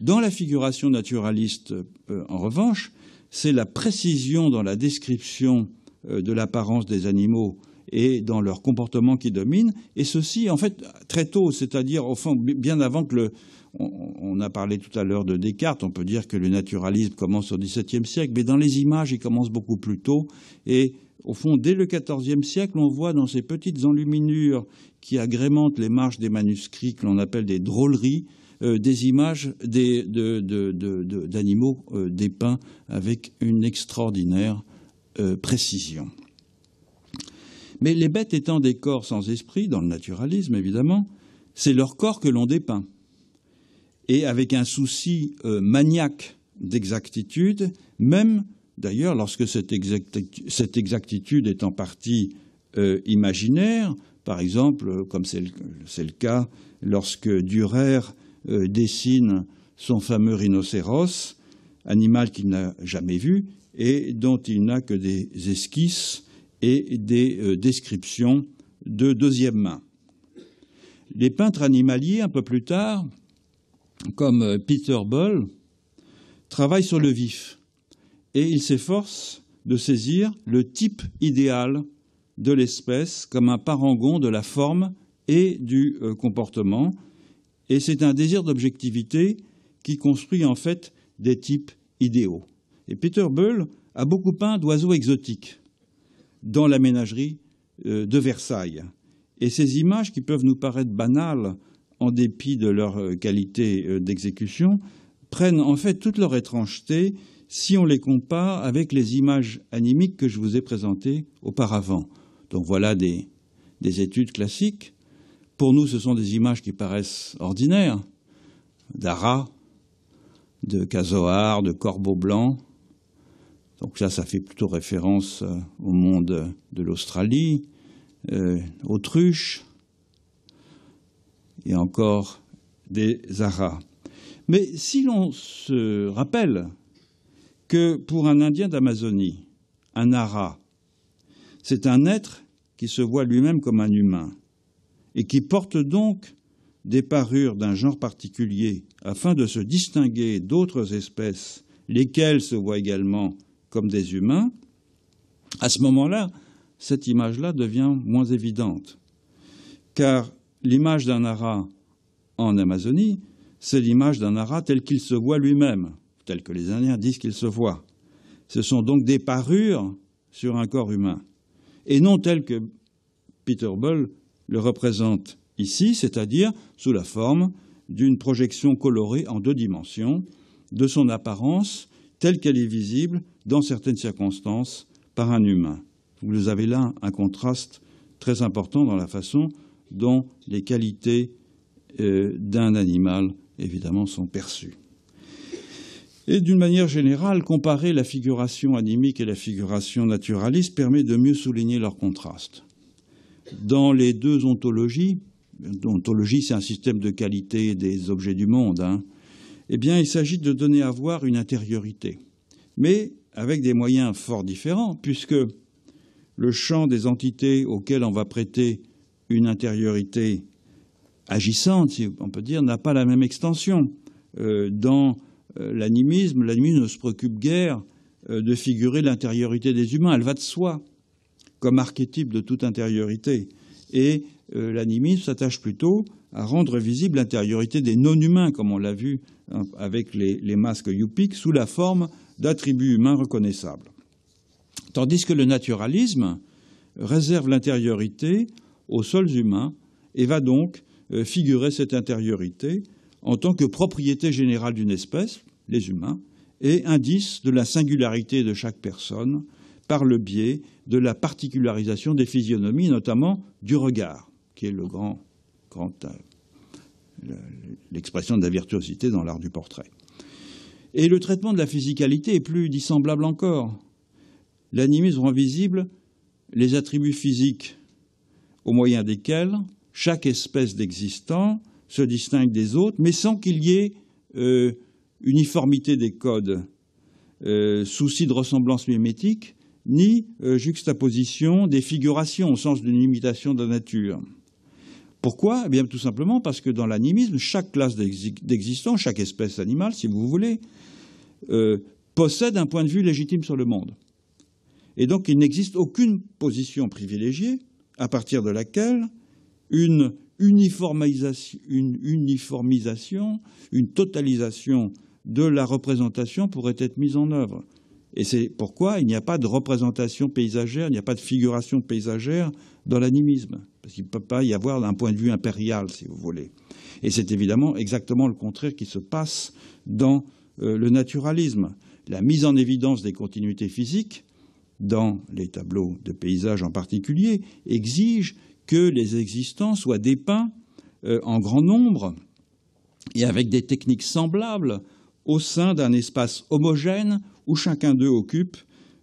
Speaker 1: Dans la figuration naturaliste, euh, en revanche, c'est la précision dans la description de l'apparence des animaux et dans leur comportement qui domine, et ceci en fait très tôt, c'est-à-dire bien avant que le, on, a parlé tout à l'heure de Descartes, on peut dire que le naturalisme commence au XVIIe siècle, mais dans les images, il commence beaucoup plus tôt. Et au fond, dès le XIVe siècle, on voit dans ces petites enluminures qui agrémentent les marges des manuscrits, que l'on appelle des drôleries, euh, des images d'animaux euh, dépeints avec une extraordinaire euh, précision. Mais les bêtes étant des corps sans esprit, dans le naturalisme évidemment, c'est leur corps que l'on dépeint et avec un souci euh, maniaque d'exactitude, même d'ailleurs lorsque cette exactitude, est en partie euh, imaginaire, par exemple, comme c'est le, cas lorsque Durer euh, dessine son fameux rhinocéros, animal qu'il n'a jamais vu et dont il n'a que des esquisses et des descriptions de deuxième main. Les peintres animaliers, un peu plus tard, comme euh, Peter Bull, travaille sur le vif et il s'efforce de saisir le type idéal de l'espèce comme un parangon de la forme et du euh, comportement. Et c'est un désir d'objectivité qui construit en fait des types idéaux. Et Peter Bull a beaucoup peint d'oiseaux exotiques dans la ménagerie euh, de Versailles. Et ces images qui peuvent nous paraître banales en dépit de leur euh, qualité euh, d'exécution, prennent en fait toute leur étrangeté si on les compare avec les images animiques que je vous ai présentées auparavant. Donc voilà des, études classiques. Pour nous, ce sont des images qui paraissent ordinaires, d'Ara, de Casoar, de Corbeau Blanc. Donc ça, ça fait plutôt référence euh, au monde de l'Australie, autruche, et encore des Aras. Mais si l'on se rappelle que pour un Indien d'Amazonie, un Ara, c'est un être qui se voit lui-même comme un humain et qui porte donc des parures d'un genre particulier afin de se distinguer d'autres espèces, lesquelles se voient également comme des humains, à ce moment-là, cette image-là devient moins évidente, car l'image d'un ara en Amazonie, c'est l'image d'un ara tel qu'il se voit lui-même, tel que les Indiens disent qu'il se voit. Ce sont donc des parures sur un corps humain, et non tel que Peter Bull le représente ici, c'est-à-dire sous la forme d'une projection colorée en deux dimensions de son apparence telle qu'elle est visible dans certaines circonstances par un humain. Vous avez là un contraste très important dans la façon dont les qualités euh, d'un animal, évidemment, sont perçues. Et d'une manière générale, comparer la figuration animique et la figuration naturaliste permet de mieux souligner leur contraste. Dans les deux ontologies, ontologie c'est un système de qualité des objets du monde, hein, eh bien il s'agit de donner à voir une intériorité, mais avec des moyens fort différents, puisque le champ des entités auxquelles on va prêter une intériorité agissante, si on peut dire, n'a pas la même extension. Euh, dans euh, l'animisme, l'animisme ne se préoccupe guère euh, de figurer l'intériorité des humains, elle va de soi, comme archétype de toute intériorité. Et l'animisme s'attache plutôt à rendre visible l'intériorité des non-humains, comme on l'a vu hein, avec les, les masques Yupik, sous la forme d'attributs humains reconnaissables. Tandis que le naturalisme réserve l'intériorité aux seuls humains et va donc euh, figurer cette intériorité en tant que propriété générale d'une espèce, les humains, et indice de la singularité de chaque personne par le biais de la particularisation des physionomies, notamment du regard, qui est le grand, grand euh, l'expression de la virtuosité dans l'art du portrait. Et le traitement de la physicalité est plus dissemblable encore. L'animisme rend visible les attributs physiques au moyen desquels chaque espèce d'existant se distingue des autres, mais sans qu'il y ait euh, uniformité des codes, euh, souci de ressemblance mimétique, ni euh, juxtaposition des figurations au sens d'une imitation de la nature. Pourquoi eh bien, tout simplement parce que dans l'animisme, chaque classe d'existant, chaque espèce animale, si vous voulez, possède un point de vue légitime sur le monde. Et donc, il n'existe aucune position privilégiée à partir de laquelle une uniformisation, une, totalisation de la représentation pourrait être mise en œuvre. Et c'est pourquoi il n'y a pas de représentation paysagère, il n'y a pas de figuration paysagère dans l'animisme, parce qu'il ne peut pas y avoir un point de vue impérial, si vous voulez. Et c'est évidemment exactement le contraire qui se passe dans euh, le naturalisme. La mise en évidence des continuités physiques dans les tableaux de paysage, en particulier, exige que les existants soient dépeints euh, en grand nombre et avec des techniques semblables au sein d'un espace homogène où chacun d'eux occupe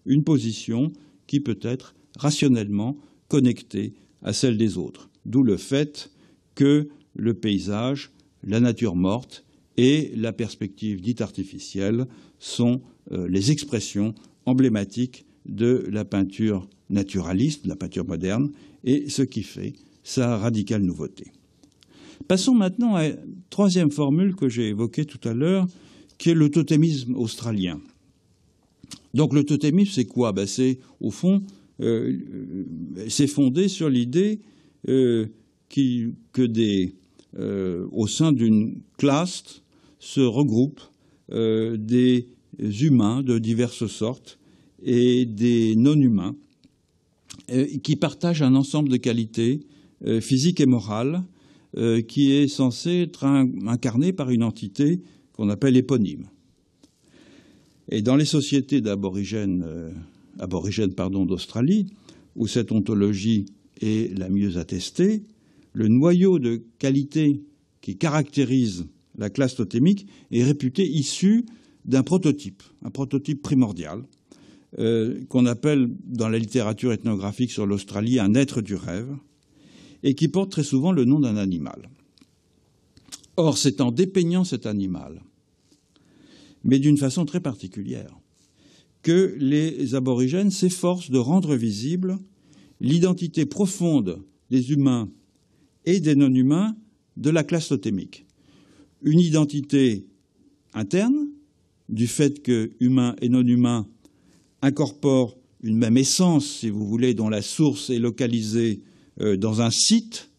Speaker 1: une position qui peut être rationnellement connectée à celle des autres. D'où le fait que le paysage, la nature morte et la perspective dite artificielle sont euh, les expressions emblématiques de la peinture naturaliste, de la peinture moderne, et ce qui fait sa radicale nouveauté. Passons maintenant à la troisième formule que j'ai évoquée tout à l'heure, qui est le totémisme australien. Donc le totémisme, c'est quoi ben, C'est, au fond, euh, c'est fondé sur l'idée euh, qu'au que des, euh, au sein d'une classe se regroupent des humains de diverses sortes et des non-humains euh, qui partagent un ensemble de qualités euh, physiques et morales euh, qui est censé être incarné par une entité qu'on appelle éponyme. Et dans les sociétés d'aborigènes aborigènes, d'Australie, où cette ontologie est la mieux attestée, le noyau de qualités qui caractérise la classe totémique est réputé issu d'un prototype, un prototype primordial, euh, qu'on appelle dans la littérature ethnographique sur l'Australie un être du rêve, et qui porte très souvent le nom d'un animal. Or, c'est en dépeignant cet animal, mais d'une façon très particulière, que les aborigènes s'efforcent de rendre visible l'identité profonde des humains et des non-humains de la classe totémique. Une identité interne, du fait que humains et non-humains incorpore une même essence, si vous voulez, dont la source est localisée euh, dans un site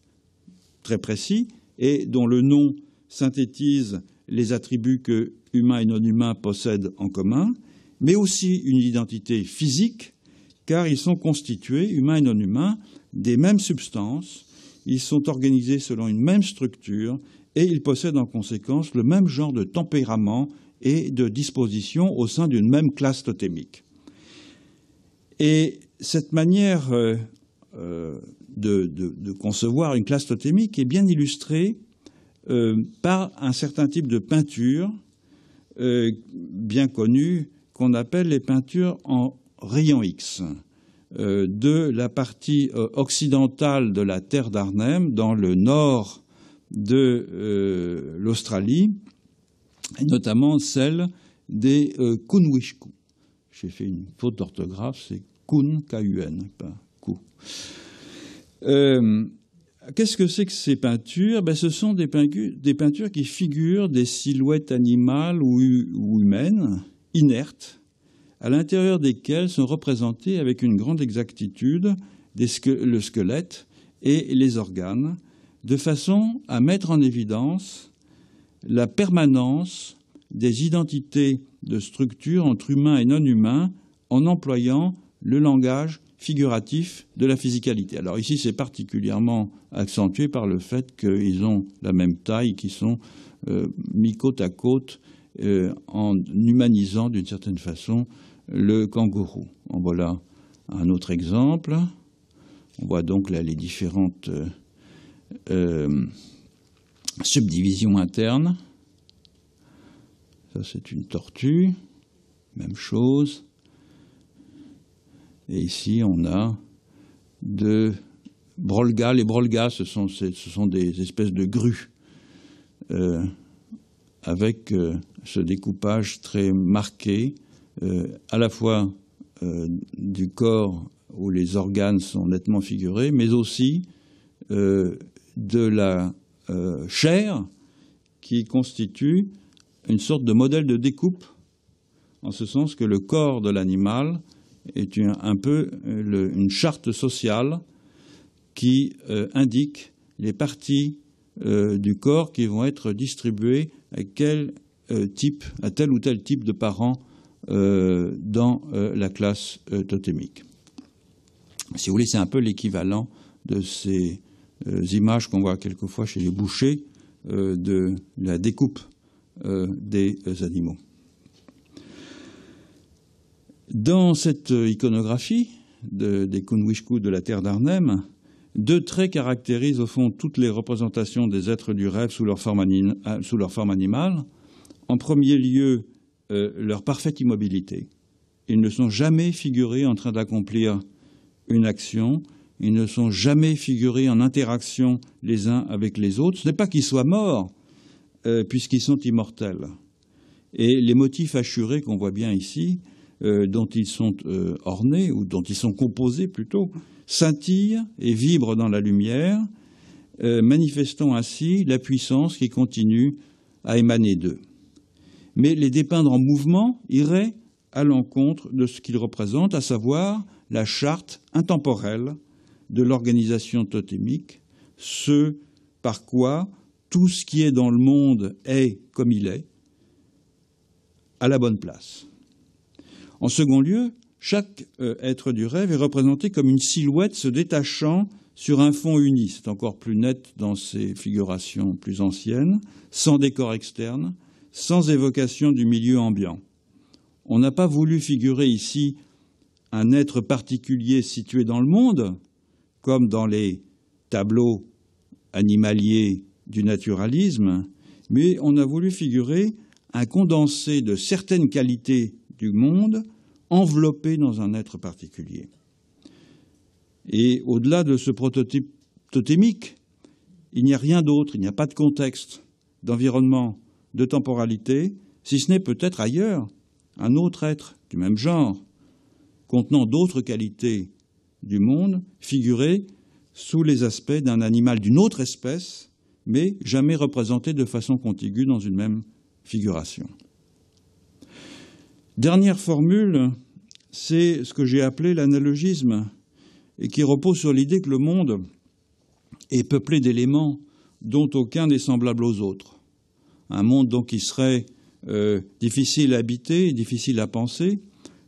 Speaker 1: très précis et dont le nom synthétise les attributs que humains et non humains possèdent en commun, mais aussi une identité physique, car ils sont constitués, humains et non humains, des mêmes substances, ils sont organisés selon une même structure et ils possèdent en conséquence le même genre de tempérament et de disposition au sein d'une même classe totémique. Et cette manière euh, euh, de, concevoir une classe totémique est bien illustrée euh, par un certain type de peinture bien connue qu'on appelle les peintures en rayon X de la partie occidentale de la terre d'Arnhem, dans le nord de l'Australie, et notamment celle des Kunwishku. J'ai fait une faute d'orthographe, c'est Kuhn, K-U-N, pas euh, Qu'est-ce que c'est que ces peintures ben, Ce sont des peintures, des peintures, qui figurent des silhouettes animales ou, humaines, inertes, à l'intérieur desquelles sont représentées avec une grande exactitude le squelette et les organes, de façon à mettre en évidence la permanence des identités de structure entre humains et non-humains en employant le langage figuratif de la physicalité. Alors ici, c'est particulièrement accentué par le fait qu'ils ont la même taille, qu'ils sont euh, mis côte à côte euh, en humanisant d'une certaine façon le kangourou. En voilà un autre exemple. On voit donc là les différentes euh, subdivisions internes. Ça, c'est une tortue. Même chose. Et ici, on a deux brolgas. Les brolgas, ce sont, des espèces de grues euh, avec euh, ce découpage très marqué, euh, à la fois du corps où les organes sont nettement figurés, mais aussi de la chair qui constitue une sorte de modèle de découpe, en ce sens que le corps de l'animal est un, peu euh, une charte sociale qui euh, indique les parties euh, du corps qui vont être distribuées à quel type, à tel ou tel type de parents dans la classe totémique. Si vous voulez, c'est un peu l'équivalent de ces images qu'on voit quelquefois chez les bouchers de la découpe euh, des animaux. Dans cette iconographie des Kunwishku de la terre d'Arnhem, deux traits caractérisent au fond toutes les représentations des êtres du rêve sous leur forme, euh, animale. En premier lieu, euh, leur parfaite immobilité. Ils ne sont jamais figurés en train d'accomplir une action, ils ne sont jamais figurés en interaction les uns avec les autres. Ce n'est pas qu'ils soient morts, euh, puisqu'ils sont immortels. Et les motifs assurés qu'on voit bien ici, euh, dont ils sont euh, ornés, ou dont ils sont composés plutôt, scintillent et vibrent dans la lumière, manifestant ainsi la puissance qui continue à émaner d'eux. Mais les dépeindre en mouvement irait à l'encontre de ce qu'ils représentent, à savoir la charte intemporelle de l'organisation totémique, ce par quoi tout ce qui est dans le monde est comme il est, à la bonne place. En second lieu, chaque euh, être du rêve est représenté comme une silhouette se détachant sur un fond uni, c'est encore plus net dans ces figurations plus anciennes, sans décor externe, sans évocation du milieu ambiant. On n'a pas voulu figurer ici un être particulier situé dans le monde, comme dans les tableaux animaliers du naturalisme, mais on a voulu figurer un condensé de certaines qualités du monde enveloppé dans un être particulier. Et au-delà de ce prototype totémique, il n'y a rien d'autre, il n'y a pas de contexte, d'environnement, de temporalité, si ce n'est peut-être ailleurs un autre être du même genre, contenant d'autres qualités du monde, figuré sous les aspects d'un animal d'une autre espèce mais jamais représentés de façon contiguë dans une même figuration. Dernière formule, c'est ce que j'ai appelé l'analogisme, et qui repose sur l'idée que le monde est peuplé d'éléments dont aucun n'est semblable aux autres. Un monde donc qui serait euh, difficile à habiter, difficile à penser,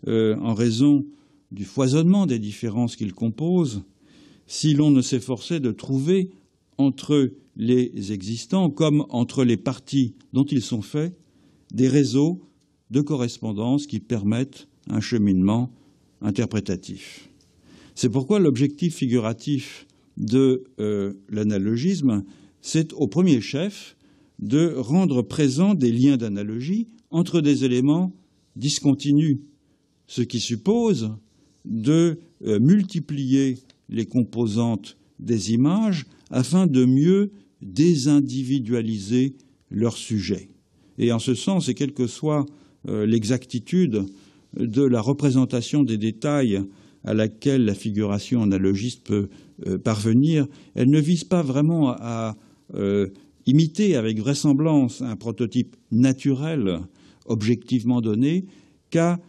Speaker 1: euh, en raison du foisonnement des différences qu'il compose, si l'on ne s'efforçait de trouver entre les existants comme entre les parties dont ils sont faits des réseaux de correspondance qui permettent un cheminement interprétatif. C'est pourquoi l'objectif figuratif de euh, l'analogisme, c'est au premier chef de rendre présents des liens d'analogie entre des éléments discontinus, ce qui suppose de euh, multiplier les composantes des images afin de mieux désindividualiser leur sujet. Et en ce sens, et quelle que soit euh, l'exactitude de la représentation des détails à laquelle la figuration analogiste peut euh, parvenir, elle ne vise pas vraiment à euh, imiter avec vraisemblance un prototype naturel, objectivement donné, qu'à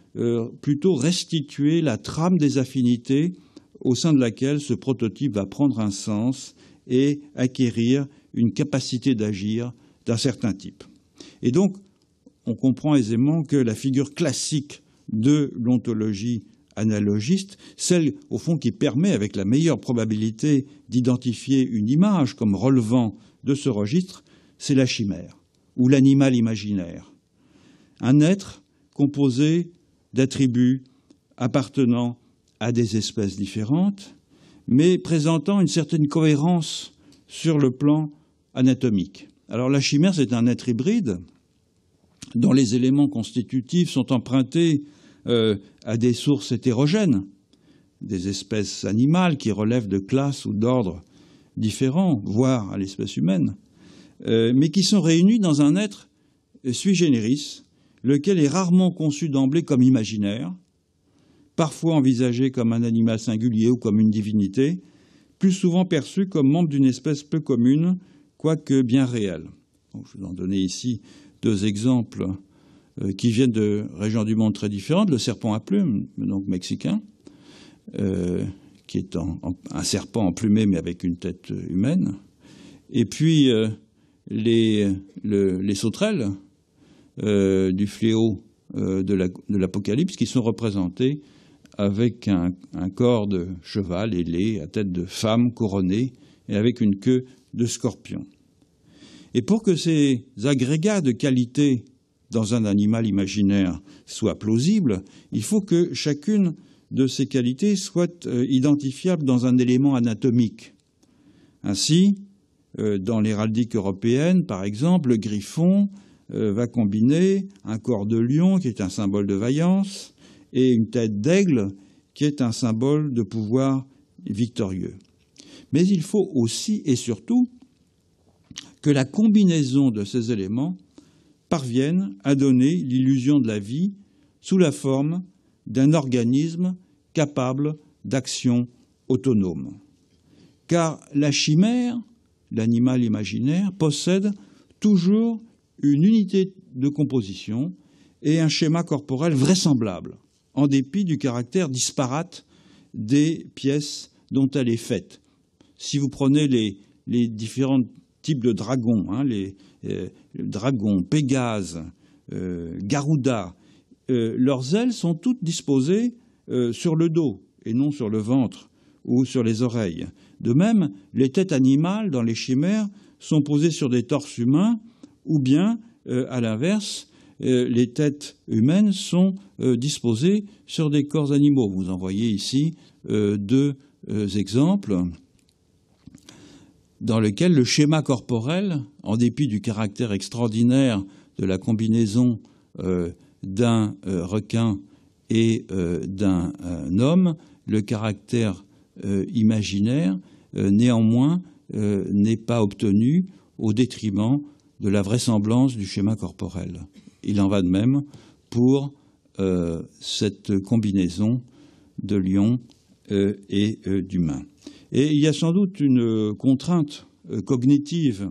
Speaker 1: plutôt restituer la trame des affinités au sein de laquelle ce prototype va prendre un sens et acquérir une capacité d'agir d'un certain type. Et donc, on comprend aisément que la figure classique de l'ontologie analogiste, celle au fond qui permet avec la meilleure probabilité d'identifier une image comme relevant de ce registre, c'est la chimère ou l'animal imaginaire. Un être composé d'attributs appartenant à des espèces différentes, mais présentant une certaine cohérence sur le plan anatomique. Alors la chimère, c'est un être hybride dont les éléments constitutifs sont empruntés euh, à des sources hétérogènes, des espèces animales qui relèvent de classes ou d'ordres différents, voire à l'espèce humaine, euh, mais qui sont réunis dans un être sui generis, lequel est rarement conçu d'emblée comme imaginaire, parfois envisagé comme un animal singulier ou comme une divinité, plus souvent perçu comme membre d'une espèce peu commune quoique bien réel. je vais en donner ici deux exemples euh, qui viennent de régions du monde très différentes. Le serpent à plumes, donc mexicain, euh, qui est un serpent emplumé mais avec une tête humaine. Et puis euh, les, sauterelles du fléau de l'Apocalypse qui sont représentées avec un, corps de cheval ailé, à tête de femme couronnée et avec une queue de scorpion. Et pour que ces agrégats de qualités dans un animal imaginaire soient plausibles, il faut que chacune de ces qualités soit euh, identifiable dans un élément anatomique. Ainsi, euh, dans l'héraldique européenne, par exemple, le griffon euh, va combiner un corps de lion, qui est un symbole de vaillance, et une tête d'aigle, qui est un symbole de pouvoir victorieux mais il faut aussi et surtout que la combinaison de ces éléments parvienne à donner l'illusion de la vie sous la forme d'un organisme capable d'action autonome. Car la chimère, l'animal imaginaire, possède toujours une unité de composition et un schéma corporel vraisemblable, en dépit du caractère disparate des pièces dont elle est faite si vous prenez les, différents types de dragons, hein, les euh, dragons, Pégase, euh, Garuda, euh, leurs ailes sont toutes disposées sur le dos et non sur le ventre ou sur les oreilles. De même, les têtes animales dans les chimères sont posées sur des torses humains ou bien, à l'inverse, les têtes humaines sont disposées sur des corps animaux. Vous en voyez ici deux exemples dans lequel le schéma corporel, en dépit du caractère extraordinaire de la combinaison euh, d'un euh, requin et euh, d'un homme, le caractère imaginaire, néanmoins, n'est pas obtenu au détriment de la vraisemblance du schéma corporel. Il en va de même pour cette combinaison de lion et d'humain. Et il y a sans doute une euh, contrainte euh, cognitive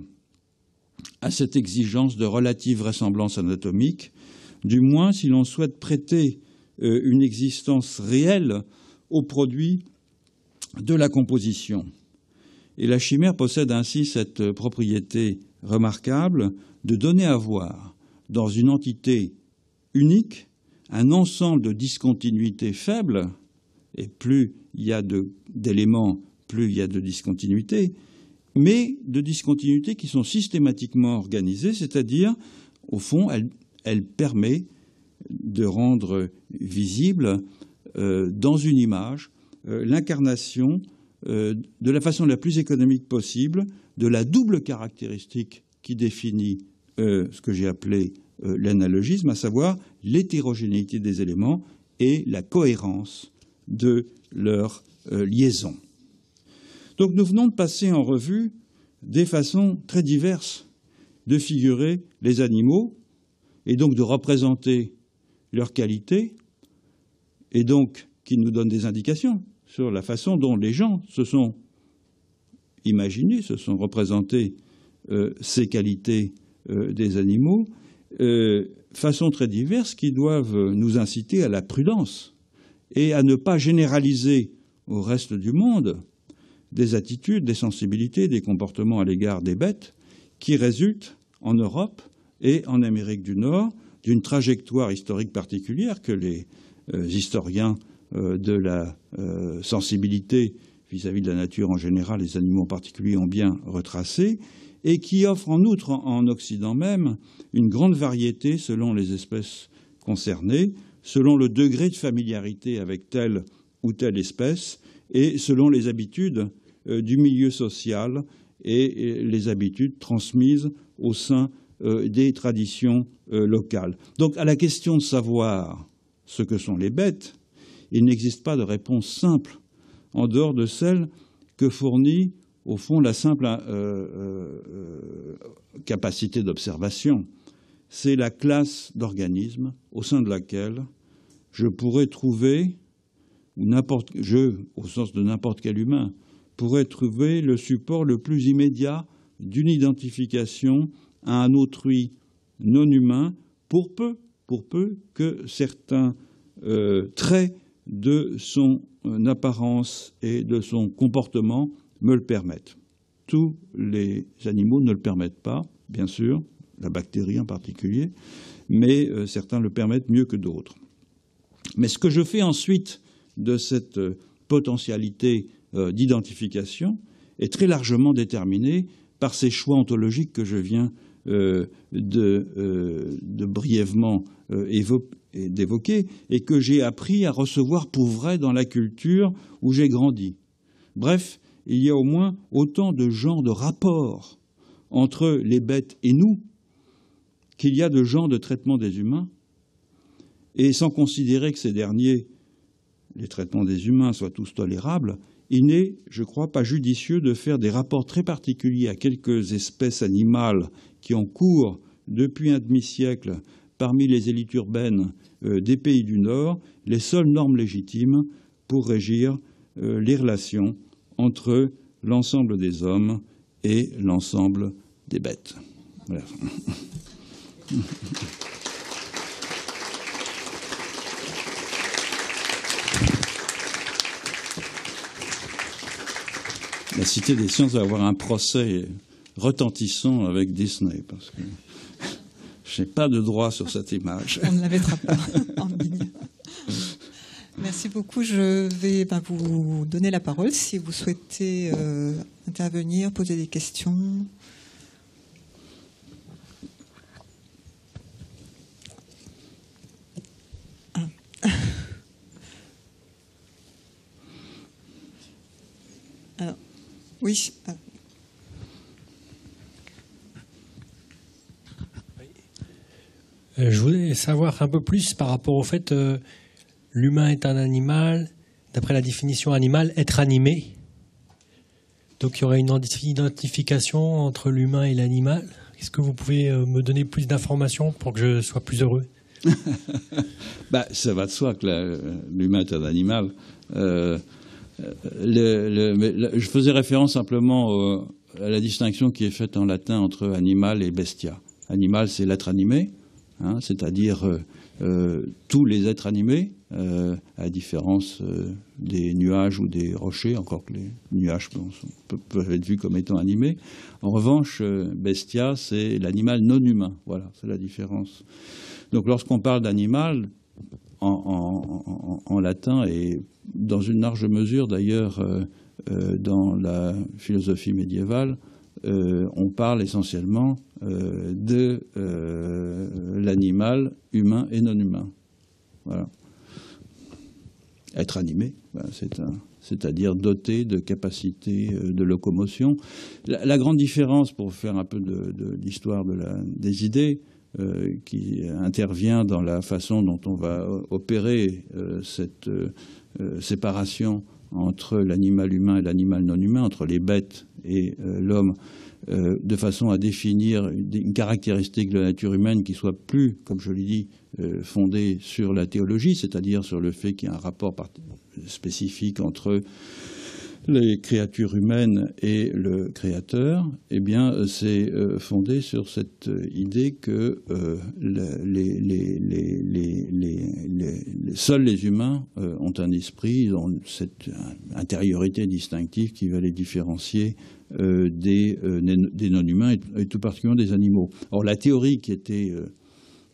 Speaker 1: à cette exigence de relative ressemblance anatomique, du moins si l'on souhaite prêter euh, une existence réelle au produit de la composition. Et la chimère possède ainsi cette propriété remarquable de donner à voir dans une entité unique un ensemble de discontinuités faibles, et plus il y a d'éléments plus il y a de discontinuités, mais de discontinuités qui sont systématiquement organisées, c'est-à-dire, au fond, elle, permet de rendre visible euh, dans une image euh, l'incarnation euh, de la façon la plus économique possible de la double caractéristique qui définit ce que j'ai appelé l'analogisme, à savoir l'hétérogénéité des éléments et la cohérence de leur liaison. Donc nous venons de passer en revue des façons très diverses de figurer les animaux et donc de représenter leurs qualités et donc qui nous donnent des indications sur la façon dont les gens se sont imaginés, se sont représentés euh, ces qualités euh, des animaux, euh, façons très diverses qui doivent nous inciter à la prudence et à ne pas généraliser au reste du monde des attitudes, des sensibilités, des comportements à l'égard des bêtes qui résultent en Europe et en Amérique du Nord d'une trajectoire historique particulière que les euh, historiens euh, de la euh, sensibilité vis-à-vis de la nature en général, les animaux en particulier, ont bien retracée, et qui offre en outre, en Occident même, une grande variété selon les espèces concernées, selon le degré de familiarité avec telle ou telle espèce, et selon les habitudes euh, du milieu social et les habitudes transmises au sein euh, des traditions euh, locales. Donc à la question de savoir ce que sont les bêtes, il n'existe pas de réponse simple en dehors de celle que fournit au fond la simple capacité d'observation. C'est la classe d'organismes au sein de laquelle je pourrais trouver, ou je, au sens de n'importe quel humain, pourrait trouver le support le plus immédiat d'une identification à un autrui non humain, pour peu, pour peu que certains euh, traits de son euh, apparence et de son comportement me le permettent. Tous les animaux ne le permettent pas, bien sûr, la bactérie en particulier, mais euh, certains le permettent mieux que d'autres. Mais ce que je fais ensuite de cette potentialité euh, d'identification est très largement déterminée par ces choix ontologiques que je viens euh, euh, de, brièvement d'évoquer et que j'ai appris à recevoir pour vrai dans la culture où j'ai grandi. Bref, il y a au moins autant de genres de rapports entre les bêtes et nous qu'il y a de genres de traitement des humains, et sans considérer que ces derniers, les traitements des humains, soient tous tolérables, il n'est, je crois, pas judicieux de faire des rapports très particuliers à quelques espèces animales qui ont cours depuis un demi-siècle parmi les élites urbaines euh, des pays du Nord les seules normes légitimes pour régir euh, les relations entre l'ensemble des hommes et l'ensemble des bêtes. Voilà. la Cité des sciences va avoir un procès retentissant avec Disney, parce que je n'ai pas de droit sur cette image. On ne la
Speaker 2: mettra pas en ligne. Merci beaucoup. Je vais ben, vous donner la parole si vous souhaitez euh, intervenir, poser des questions. Oui.
Speaker 1: Euh, je voulais savoir un peu plus par rapport au fait euh, l'humain est un animal, d'après la définition animale, être animé. Donc il y aurait une identification entre l'humain et l'animal. Est-ce que vous pouvez euh, me donner plus d'informations pour que je sois plus heureux bah, Ça va de soi que l'humain est un animal je faisais référence simplement à la distinction qui est faite en latin entre animal et bestia. Animal, c'est l'être animé, hein, c'est-à-dire euh, euh, tous les êtres animés, euh, à différence euh, des nuages ou des rochers, encore que les nuages peuvent être vus comme étant animés. En revanche, bestia, c'est l'animal non humain. Voilà, c'est la différence. Donc lorsqu'on parle d'animal, en, latin et dans une large mesure d'ailleurs euh, euh, dans la philosophie médiévale, euh, on parle essentiellement de l'animal humain et non humain. Voilà. Être animé, ben, c'est-à-dire doté de capacités de locomotion. La, grande différence, pour faire un peu de, l'histoire des idées, euh, qui intervient dans la façon dont on va opérer euh, cette euh, séparation entre l'animal humain et l'animal non humain, entre les bêtes et l'homme, de façon à définir une, une, caractéristique de la nature humaine qui soit plus, comme je l'ai dit, fondée sur la théologie, c'est-à-dire sur le fait qu'il y a un rapport spécifique entre les créatures humaines et le créateur, eh bien, euh, c'est euh, fondé sur cette euh, idée que seuls les humains ont un esprit, ils ont cette intériorité distinctive qui va les différencier des non-humains et, tout particulièrement des animaux. Or, la théorie qui était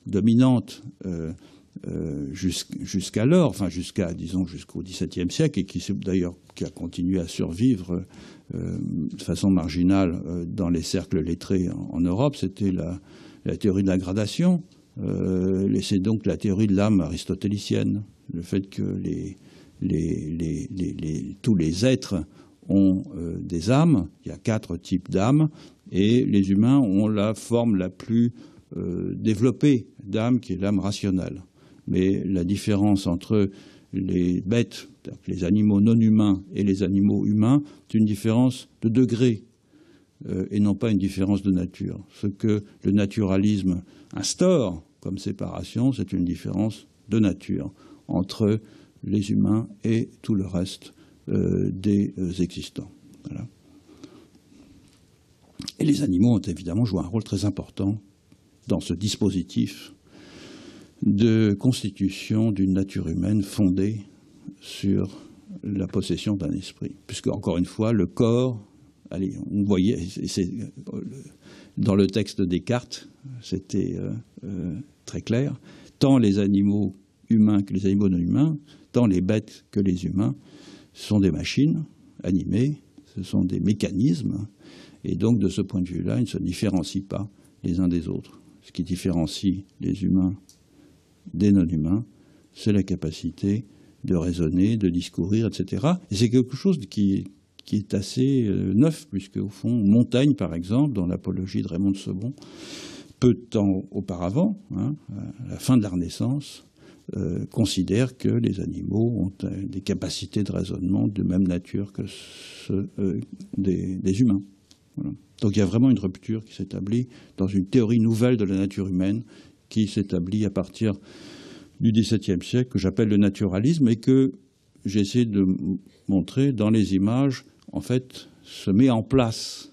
Speaker 1: dominante euh, jusqu'alors, enfin jusqu'à disons jusqu'au XVIIe siècle, et qui d'ailleurs qui a continué à survivre euh, de façon marginale euh, dans les cercles lettrés en, Europe, c'était la, théorie de la gradation. C'est donc la théorie de l'âme aristotélicienne, le fait que tous les êtres ont des âmes, il y a quatre types d'âmes, et les humains ont la forme la plus développée d'âme, qui est l'âme rationnelle mais la différence entre les bêtes, les animaux non humains et les animaux humains, c'est une différence de degré euh, et non pas une différence de nature. Ce que le naturalisme instaure comme séparation, c'est une différence de nature entre les humains et tout le reste euh, des euh, existants. Et les animaux ont évidemment joué un rôle très important dans ce dispositif de constitution d'une nature humaine fondée sur la possession d'un esprit. Puisque, encore une fois, le corps, allez, on voyait, euh, dans le texte des cartes, c'était euh, euh, très clair, tant les animaux humains que les animaux non humains, tant les bêtes que les humains, sont des machines animées, ce sont des mécanismes, et donc de ce point de vue-là, ils ne se différencient pas les uns des autres. Ce qui différencie les humains des non-humains, c'est la capacité de raisonner, de discourir, etc. Et c'est quelque chose qui, est assez euh, neuf, puisque au fond, Montaigne, par exemple, dans l'apologie de Raymond de Sebon, peu de temps auparavant, hein, à la fin de la Renaissance, euh, considère que les animaux ont euh, des capacités de raisonnement de même nature que ceux des, humains. Donc il y a vraiment une rupture qui s'établit dans une théorie nouvelle de la nature humaine qui s'établit à partir du XVIIe siècle, que j'appelle le naturalisme, et que j'essaie de montrer dans les images, en fait, se met en place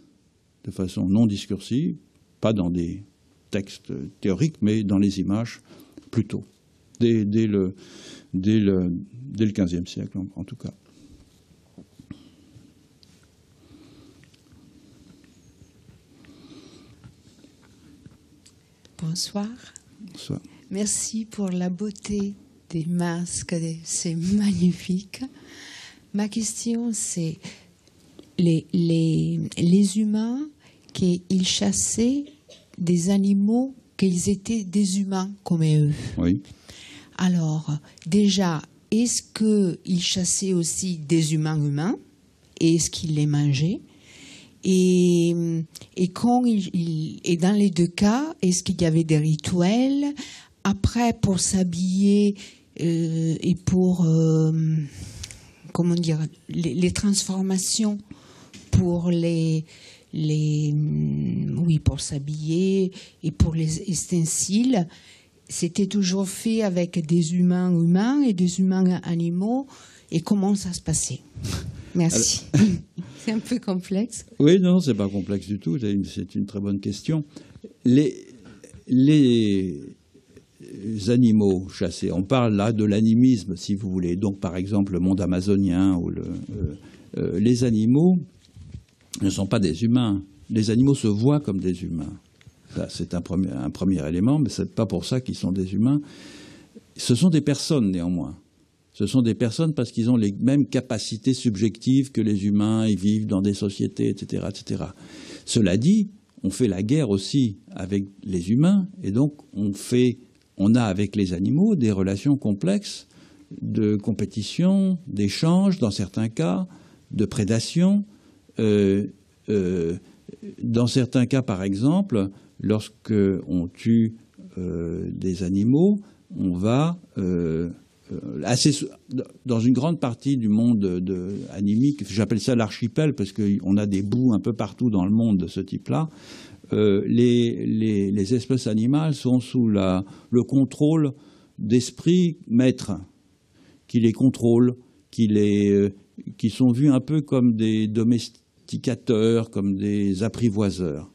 Speaker 1: de façon non discursive, pas dans des textes théoriques, mais dans les images plutôt, dès, le, dès, XVe siècle en, en tout cas.
Speaker 2: Bonsoir. Merci pour la beauté des masques, c'est magnifique. Ma question, c'est les, les, humains qu'ils chassaient des animaux qu'ils étaient des humains comme eux. Alors, déjà, est-ce qu'ils chassaient aussi des humains humains et est-ce qu'ils les mangeaient et, euh, et quand il, il, dans les deux cas, est-ce qu'il y avait des rituels après pour s'habiller euh, et pour euh, comment dire les, les, transformations pour les les mm, oui pour s'habiller et pour les ustensiles c'était toujours fait avec des humains humains et des humains animaux et comment ça se passait Merci. c'est un peu complexe.
Speaker 1: Oui, non, c'est pas complexe du tout. C'est une, très bonne question. Les, animaux chassés, on parle là de l'animisme, si vous voulez. Donc, par exemple, le monde amazonien ou euh, euh, les animaux ne sont pas des humains. Les animaux se voient comme des humains. C'est un premier, un premier élément, mais ce n'est pas pour ça qu'ils sont des humains. Ce sont des personnes, néanmoins ce sont des personnes parce qu'ils ont les mêmes capacités subjectives que les humains, ils vivent dans des sociétés, etc., etc. Cela dit, on fait la guerre aussi avec les humains, et donc on fait, on a avec les animaux des relations complexes de compétition, d'échange dans certains cas, de prédation. Euh, euh, dans certains cas, par exemple, lorsque on tue euh, des animaux, on va euh, dans une grande partie du monde animique, j'appelle ça l'archipel parce qu'on a des bouts un peu partout dans le monde de ce type-là, euh, les, espèces animales sont sous le contrôle d'esprits maîtres qui les contrôlent, euh, qui, sont vus un peu comme des domesticateurs, comme des apprivoiseurs.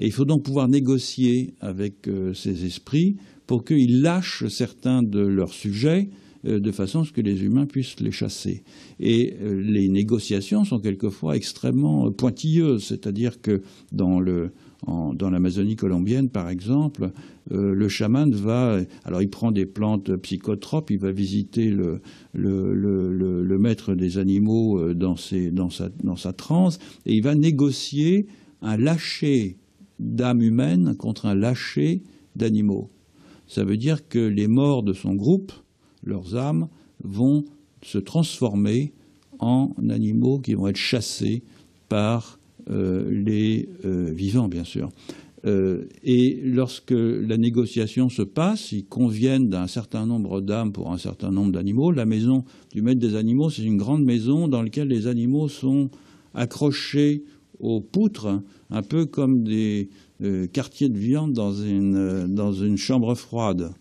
Speaker 1: Et il faut donc pouvoir négocier avec ces esprits pour qu'ils lâchent certains de leurs sujets euh, de façon à ce que les humains puissent les chasser. Et euh, les négociations sont quelquefois extrêmement euh, pointilleuses, c'est-à-dire que dans l'Amazonie colombienne, par exemple, le chaman va, alors il prend des plantes psychotropes, il va visiter le, maître des animaux dans, sa, dans sa transe, et il va négocier un lâcher d'âme humaine contre un lâcher d'animaux. Ça veut dire que les morts de son groupe leurs âmes vont se transformer en animaux qui vont être chassés par euh, les euh, vivants, bien sûr. Euh, et lorsque la négociation se passe, ils conviennent d'un certain nombre d'âmes pour un certain nombre d'animaux. La maison du maître des animaux, c'est une grande maison dans laquelle les animaux sont accrochés aux poutres, un peu comme des quartiers de viande dans une chambre froide.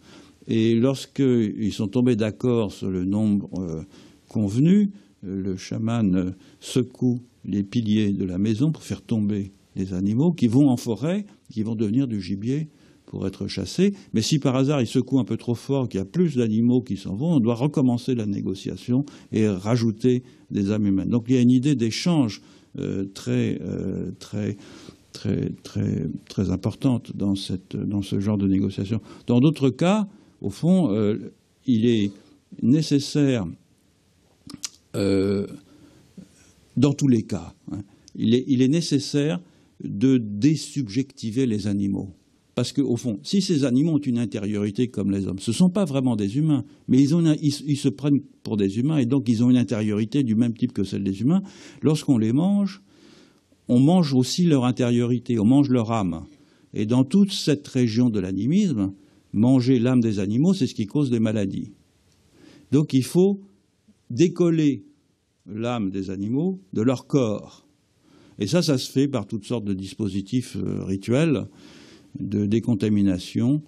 Speaker 1: Et lorsqu'ils sont tombés d'accord sur le nombre euh, convenu, euh, le chaman euh, secoue les piliers de la maison pour faire tomber les animaux qui vont en forêt, qui vont devenir du gibier pour être chassés. Mais si par hasard il secoue un peu trop fort, qu'il y a plus d'animaux qui s'en vont, on doit recommencer la négociation et rajouter des âmes humaines. Donc il y a une idée d'échange très, importante dans, cette, dans ce genre de négociation. Dans d'autres cas, au fond, euh, il est nécessaire, euh, dans tous les cas, hein, il, est, nécessaire de désubjectiver les animaux. Parce qu'au fond, si ces animaux ont une intériorité comme les hommes, ce ne sont pas vraiment des humains, mais ils, ils, se prennent pour des humains et donc ils ont une intériorité du même type que celle des humains. Lorsqu'on les mange, on mange aussi leur intériorité, on mange leur âme. Et dans toute cette région de l'animisme, manger l'âme des animaux, c'est ce qui cause des maladies. Donc il faut décoller l'âme des animaux de leur corps. Et ça, ça se fait par toutes sortes de dispositifs euh, rituels de décontamination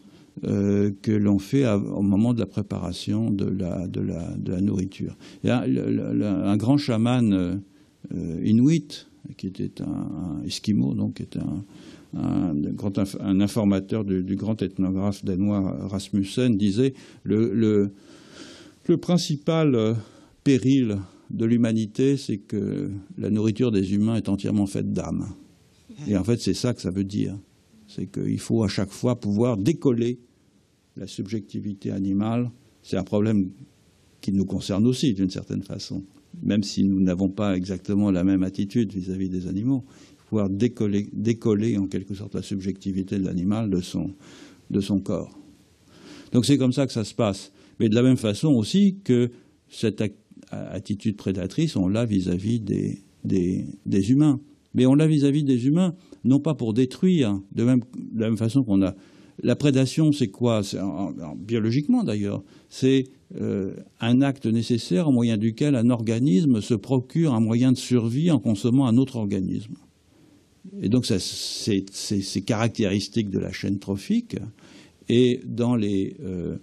Speaker 1: euh, que l'on fait au moment de la préparation de la, nourriture. Un, un, grand chaman euh, inuit, qui était un, un donc, qui était un, un, informateur du, grand ethnographe danois euh, Rasmussen disait le, le, le principal euh, péril de l'humanité, c'est que la nourriture des humains est entièrement faite d'âme. Et en fait, c'est ça que ça veut dire. C'est qu'il faut à chaque fois pouvoir décoller la subjectivité animale. C'est un problème qui nous concerne aussi d'une certaine façon, même si nous n'avons pas exactement la même attitude vis à -vis des animaux décoller, décoller en quelque sorte la subjectivité de l'animal de son, corps. Donc c'est comme ça que ça se passe. Mais de la même façon aussi que cette attitude prédatrice, on l'a vis-à-vis des, des, humains. Mais on l'a vis-à-vis des humains, non pas pour détruire, de, la même façon qu'on a... La prédation, c'est quoi Biologiquement d'ailleurs, c'est euh, un acte nécessaire au moyen duquel un organisme se procure un moyen de survie en consommant un autre organisme. Et donc, c'est caractéristique de la chaîne trophique. Et dans les. Euh,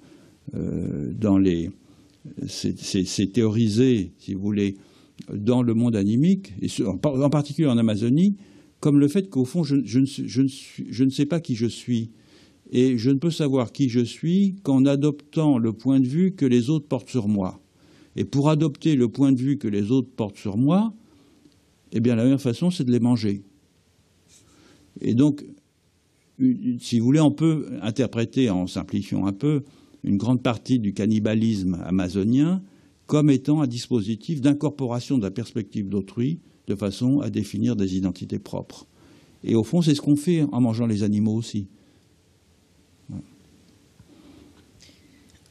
Speaker 1: euh, dans les c'est théorisé, si vous voulez, dans le monde animique, et en, particulier en Amazonie, comme le fait qu'au fond, je, je, je, ne, sais pas qui je suis. Et je ne peux savoir qui je suis qu'en adoptant le point de vue que les autres portent sur moi. Et pour adopter le point de vue que les autres portent sur moi, eh bien, la meilleure façon, c'est de les manger. Et donc, si vous voulez, on peut interpréter, en simplifiant un peu, une grande partie du cannibalisme amazonien comme étant un dispositif d'incorporation de la perspective d'autrui de façon à définir des identités propres. Et au fond, c'est ce qu'on fait en mangeant les animaux aussi.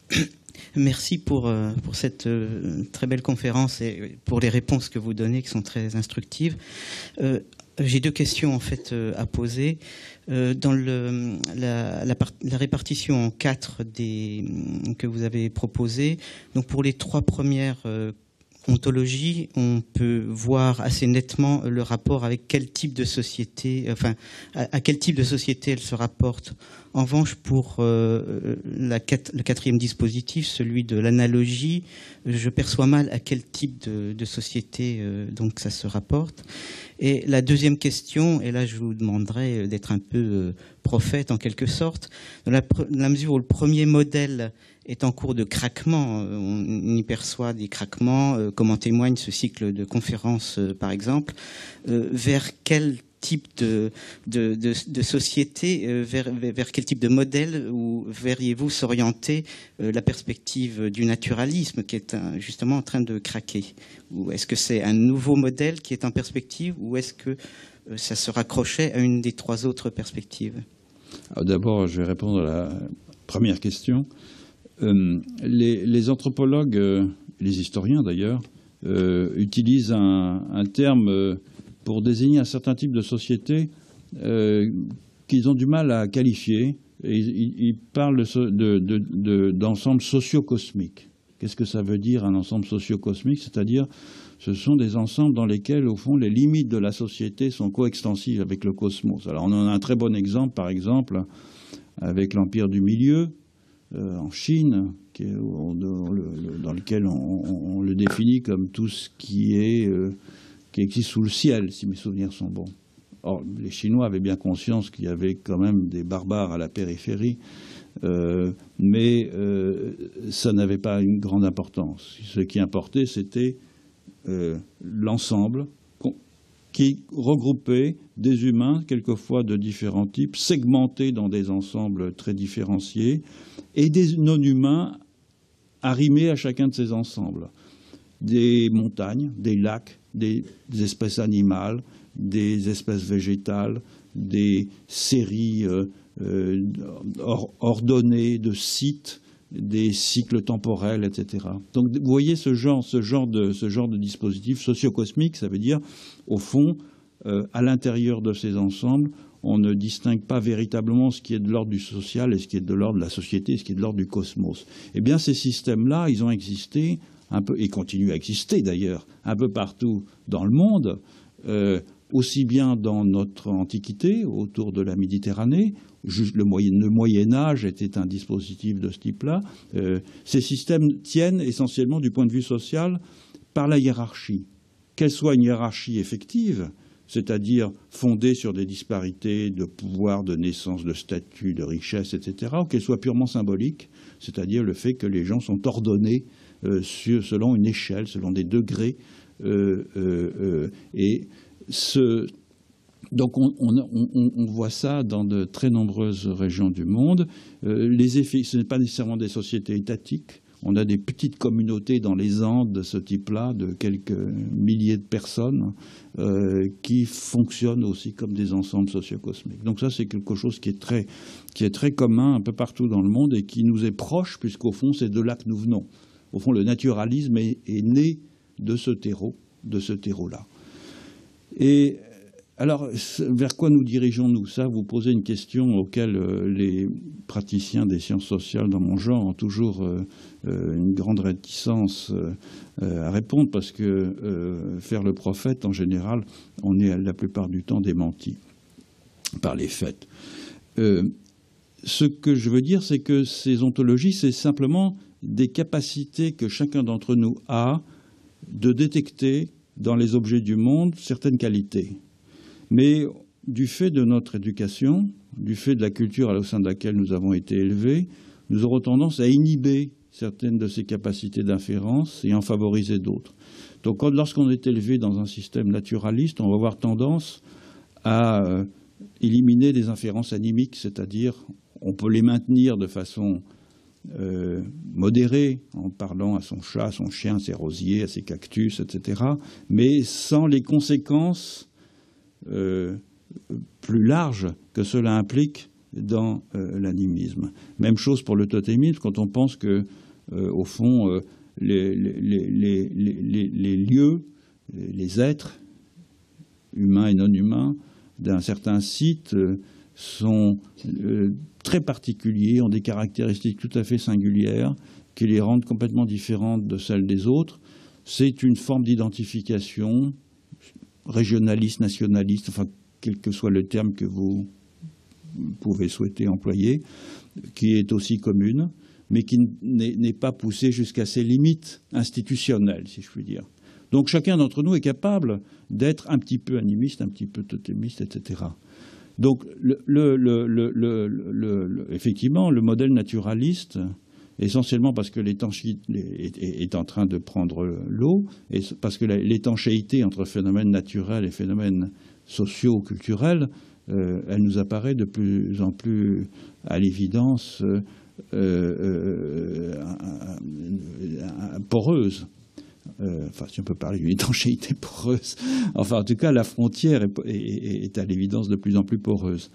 Speaker 2: Merci pour, euh, cette euh, très belle conférence et pour les réponses que vous donnez qui sont très instructives. Euh, j'ai deux questions en fait euh, à poser. Euh, dans le, la, répartition en quatre mm, que vous avez proposée, donc pour les trois premières euh, ontologies, on peut voir assez nettement le rapport avec quel type de société, enfin, à, quel type de société elle se rapporte. En revanche, pour le quatrième dispositif, celui de l'analogie, je perçois mal à quel type de, société donc ça se rapporte. Et la deuxième question, et là je vous demanderai d'être un peu euh, prophète en quelque sorte, dans la, mesure où le premier modèle est en cours de craquement. Euh, on y perçoit des craquements, euh, comme en témoigne ce cycle de conférences, par exemple. vers quel type de, société, euh, vers, quel type de modèle ou verriez-vous s'orienter euh, la perspective du naturalisme qui est justement en train de craquer Ou est-ce que c'est un nouveau modèle qui est en perspective ou est-ce que euh, ça se raccrochait à une des trois autres perspectives
Speaker 1: D'abord, je vais répondre à la première question. les, anthropologues, les historiens d'ailleurs, utilisent un terme pour désigner un certain type de société euh, qu'ils ont du mal à qualifier. Et ils, parlent d'ensemble socio-cosmique. Qu'est-ce que ça veut dire un ensemble socio-cosmique C'est-à-dire, ce sont des ensembles dans lesquels, au fond, les limites de la société sont coextensives avec le cosmos. Alors, on en a un très bon exemple, par exemple, avec l'Empire du Milieu, euh, en Chine, qui dans lequel on, le définit comme tout ce qui est. Euh, qui existe sous le ciel, si mes souvenirs sont bons. Or, les Chinois avaient bien conscience qu'il y avait quand même des barbares à la périphérie, euh, mais euh, ça n'avait pas une grande importance. Ce qui importait, c'était euh, l'ensemble qui regroupait des humains, quelquefois de différents types, segmentés dans des ensembles très différenciés, et des non-humains arrimés à chacun de ces ensembles. Des montagnes, des lacs, des espèces animales, des espèces végétales, des séries euh, euh, ordonnées de sites, des cycles temporels, etc. Donc vous voyez ce genre, ce genre, de, ce genre de dispositif sociocosmique, ça veut dire, au fond, euh, à l'intérieur de ces ensembles, on ne distingue pas véritablement ce qui est de l'ordre du social et ce qui est de l'ordre de la société, ce qui est de l'ordre du cosmos. Eh bien, ces systèmes-là, ils ont existé un peu, et continue à exister d'ailleurs, un peu partout dans le monde, euh, aussi bien dans notre antiquité, autour de la Méditerranée, le moyen, le Âge était un dispositif de ce type-là. Euh, ces systèmes tiennent essentiellement du point de vue social par la hiérarchie. Qu'elle soit une hiérarchie effective, c'est-à-dire fondée sur des disparités de pouvoir, de naissance, de statut, de richesse, etc., ou qu'elle soit purement symbolique, c'est-à-dire le fait que les gens sont ordonnés euh, selon une échelle, selon des degrés. Euh, euh, et donc on, voit ça dans de très nombreuses régions du monde. ce n'est pas nécessairement des sociétés étatiques. On a des petites communautés dans les Andes de ce type-là, de quelques milliers de personnes, qui fonctionnent aussi comme des ensembles sociocosmiques. Donc ça, c'est quelque chose qui est très commun un peu partout dans le monde et qui nous est proche, puisqu'au fond, c'est de là que nous venons au fond, le naturalisme est, né de ce terreau, de ce terreau-là. Et alors, vers quoi nous dirigeons-nous Ça, vous posez une question auquel euh, les praticiens des sciences sociales dans mon genre ont toujours euh, euh, une grande réticence à répondre parce que faire le prophète, en général, on est la plupart du temps démenti par les faits. ce que je veux dire, c'est que ces ontologies, c'est simplement des capacités que chacun d'entre nous a de détecter dans les objets du monde certaines qualités. Mais du fait de notre éducation, du fait de la culture au sein de laquelle nous avons été élevés, nous aurons tendance à inhiber certaines de ces capacités d'inférence et en favoriser d'autres. Donc lorsqu'on est élevé dans un système naturaliste, on va avoir tendance à euh, éliminer des inférences animiques, c'est-à-dire on peut les maintenir de façon euh, modéré en parlant à son chat, à son chien, à ses rosiers, à ses cactus, etc., mais sans les conséquences euh, plus larges que cela implique dans euh, l'animisme. Même chose pour le totémisme, quand on pense que, au fond, les, les, lieux, les êtres humains et non humains d'un certain site sont euh, très particuliers, ont des caractéristiques tout à fait singulières qui les rendent complètement différentes de celles des autres. C'est une forme d'identification régionaliste, nationaliste, enfin quel que soit le terme que vous pouvez souhaiter employer, qui est aussi commune, mais qui n'est pas poussée jusqu'à ses limites institutionnelles, si je puis dire. Donc chacun d'entre nous est capable d'être un petit peu animiste, un petit peu totémiste, etc. Donc, effectivement, le modèle naturaliste, essentiellement parce que l'étanchéité est en train de prendre l'eau, parce que l'étanchéité entre phénomènes naturels et phénomènes sociaux, culturels, euh, elle nous apparaît de plus en plus à l'évidence euh, euh, poreuse. Euh, enfin si on peut parler d'une étanchéité poreuse, enfin en tout cas la frontière est, à l'évidence de plus en plus poreuse,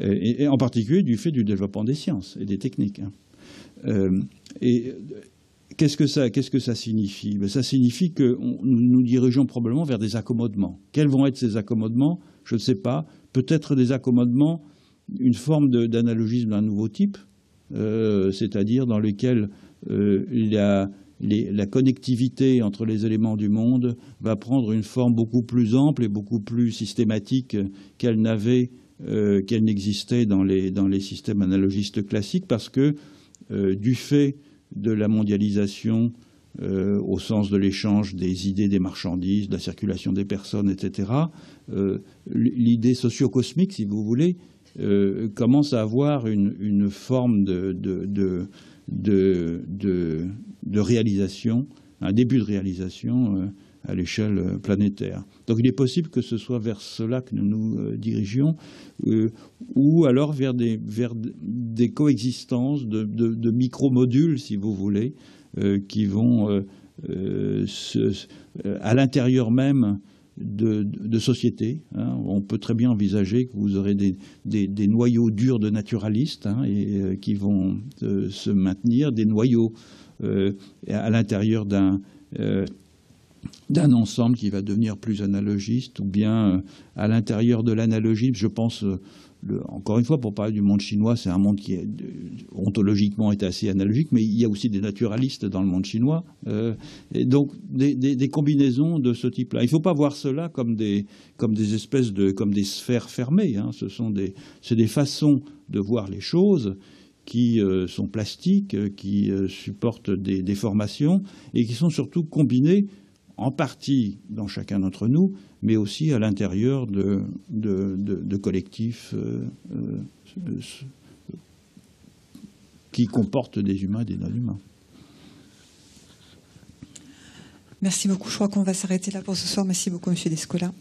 Speaker 1: et, en particulier du fait du développement des sciences et des techniques. Hein. Euh, et qu'est-ce que ça, signifie ben, Ça signifie que nous nous dirigeons probablement vers des accommodements. Quels vont être ces accommodements Je ne sais pas. Peut-être des accommodements, une forme d'analogisme d'un nouveau type, euh, c'est-à-dire dans lequel y a la connectivité entre les éléments du monde va prendre une forme beaucoup plus ample et beaucoup plus systématique qu'elle n'avait, euh, qu'elle n'existait dans les, systèmes analogistes classiques, parce que euh, du fait de la mondialisation euh, au sens de l'échange des idées, des marchandises, de la circulation des personnes, etc., l'idée socio-cosmique, si vous voulez, commence à avoir une, forme de de, de, réalisation, un début de réalisation euh, à l'échelle euh, planétaire. Donc il est possible que ce soit vers cela que nous nous euh, dirigions, ou alors vers des, des coexistences de, de, micro-modules, si vous voulez, qui vont à l'intérieur même de, société. Hein. On peut très bien envisager que vous aurez des, noyaux durs de naturalistes hein, et, euh, qui vont euh, se maintenir, des noyaux euh, à l'intérieur d'un ensemble qui va devenir plus analogiste, ou bien à l'intérieur de l'analogie, je pense encore une fois, pour parler du monde chinois, c'est un monde qui ontologiquement est assez analogique, mais il y a aussi des naturalistes dans le monde chinois. Euh, et donc des, combinaisons de ce type-là. Il ne faut pas voir cela comme des, comme des espèces de, comme des sphères fermées. Hein. Ce sont des, c'est des façons de voir les choses qui euh, sont plastiques, euh, qui supportent des, des formations et qui sont surtout combinées en partie dans chacun d'entre nous, mais aussi à l'intérieur de, collectifs euh, euh, qui comportent des humains et des non-humains.
Speaker 2: Merci beaucoup. Je crois qu'on va s'arrêter là pour ce soir. Merci beaucoup, Monsieur Descola.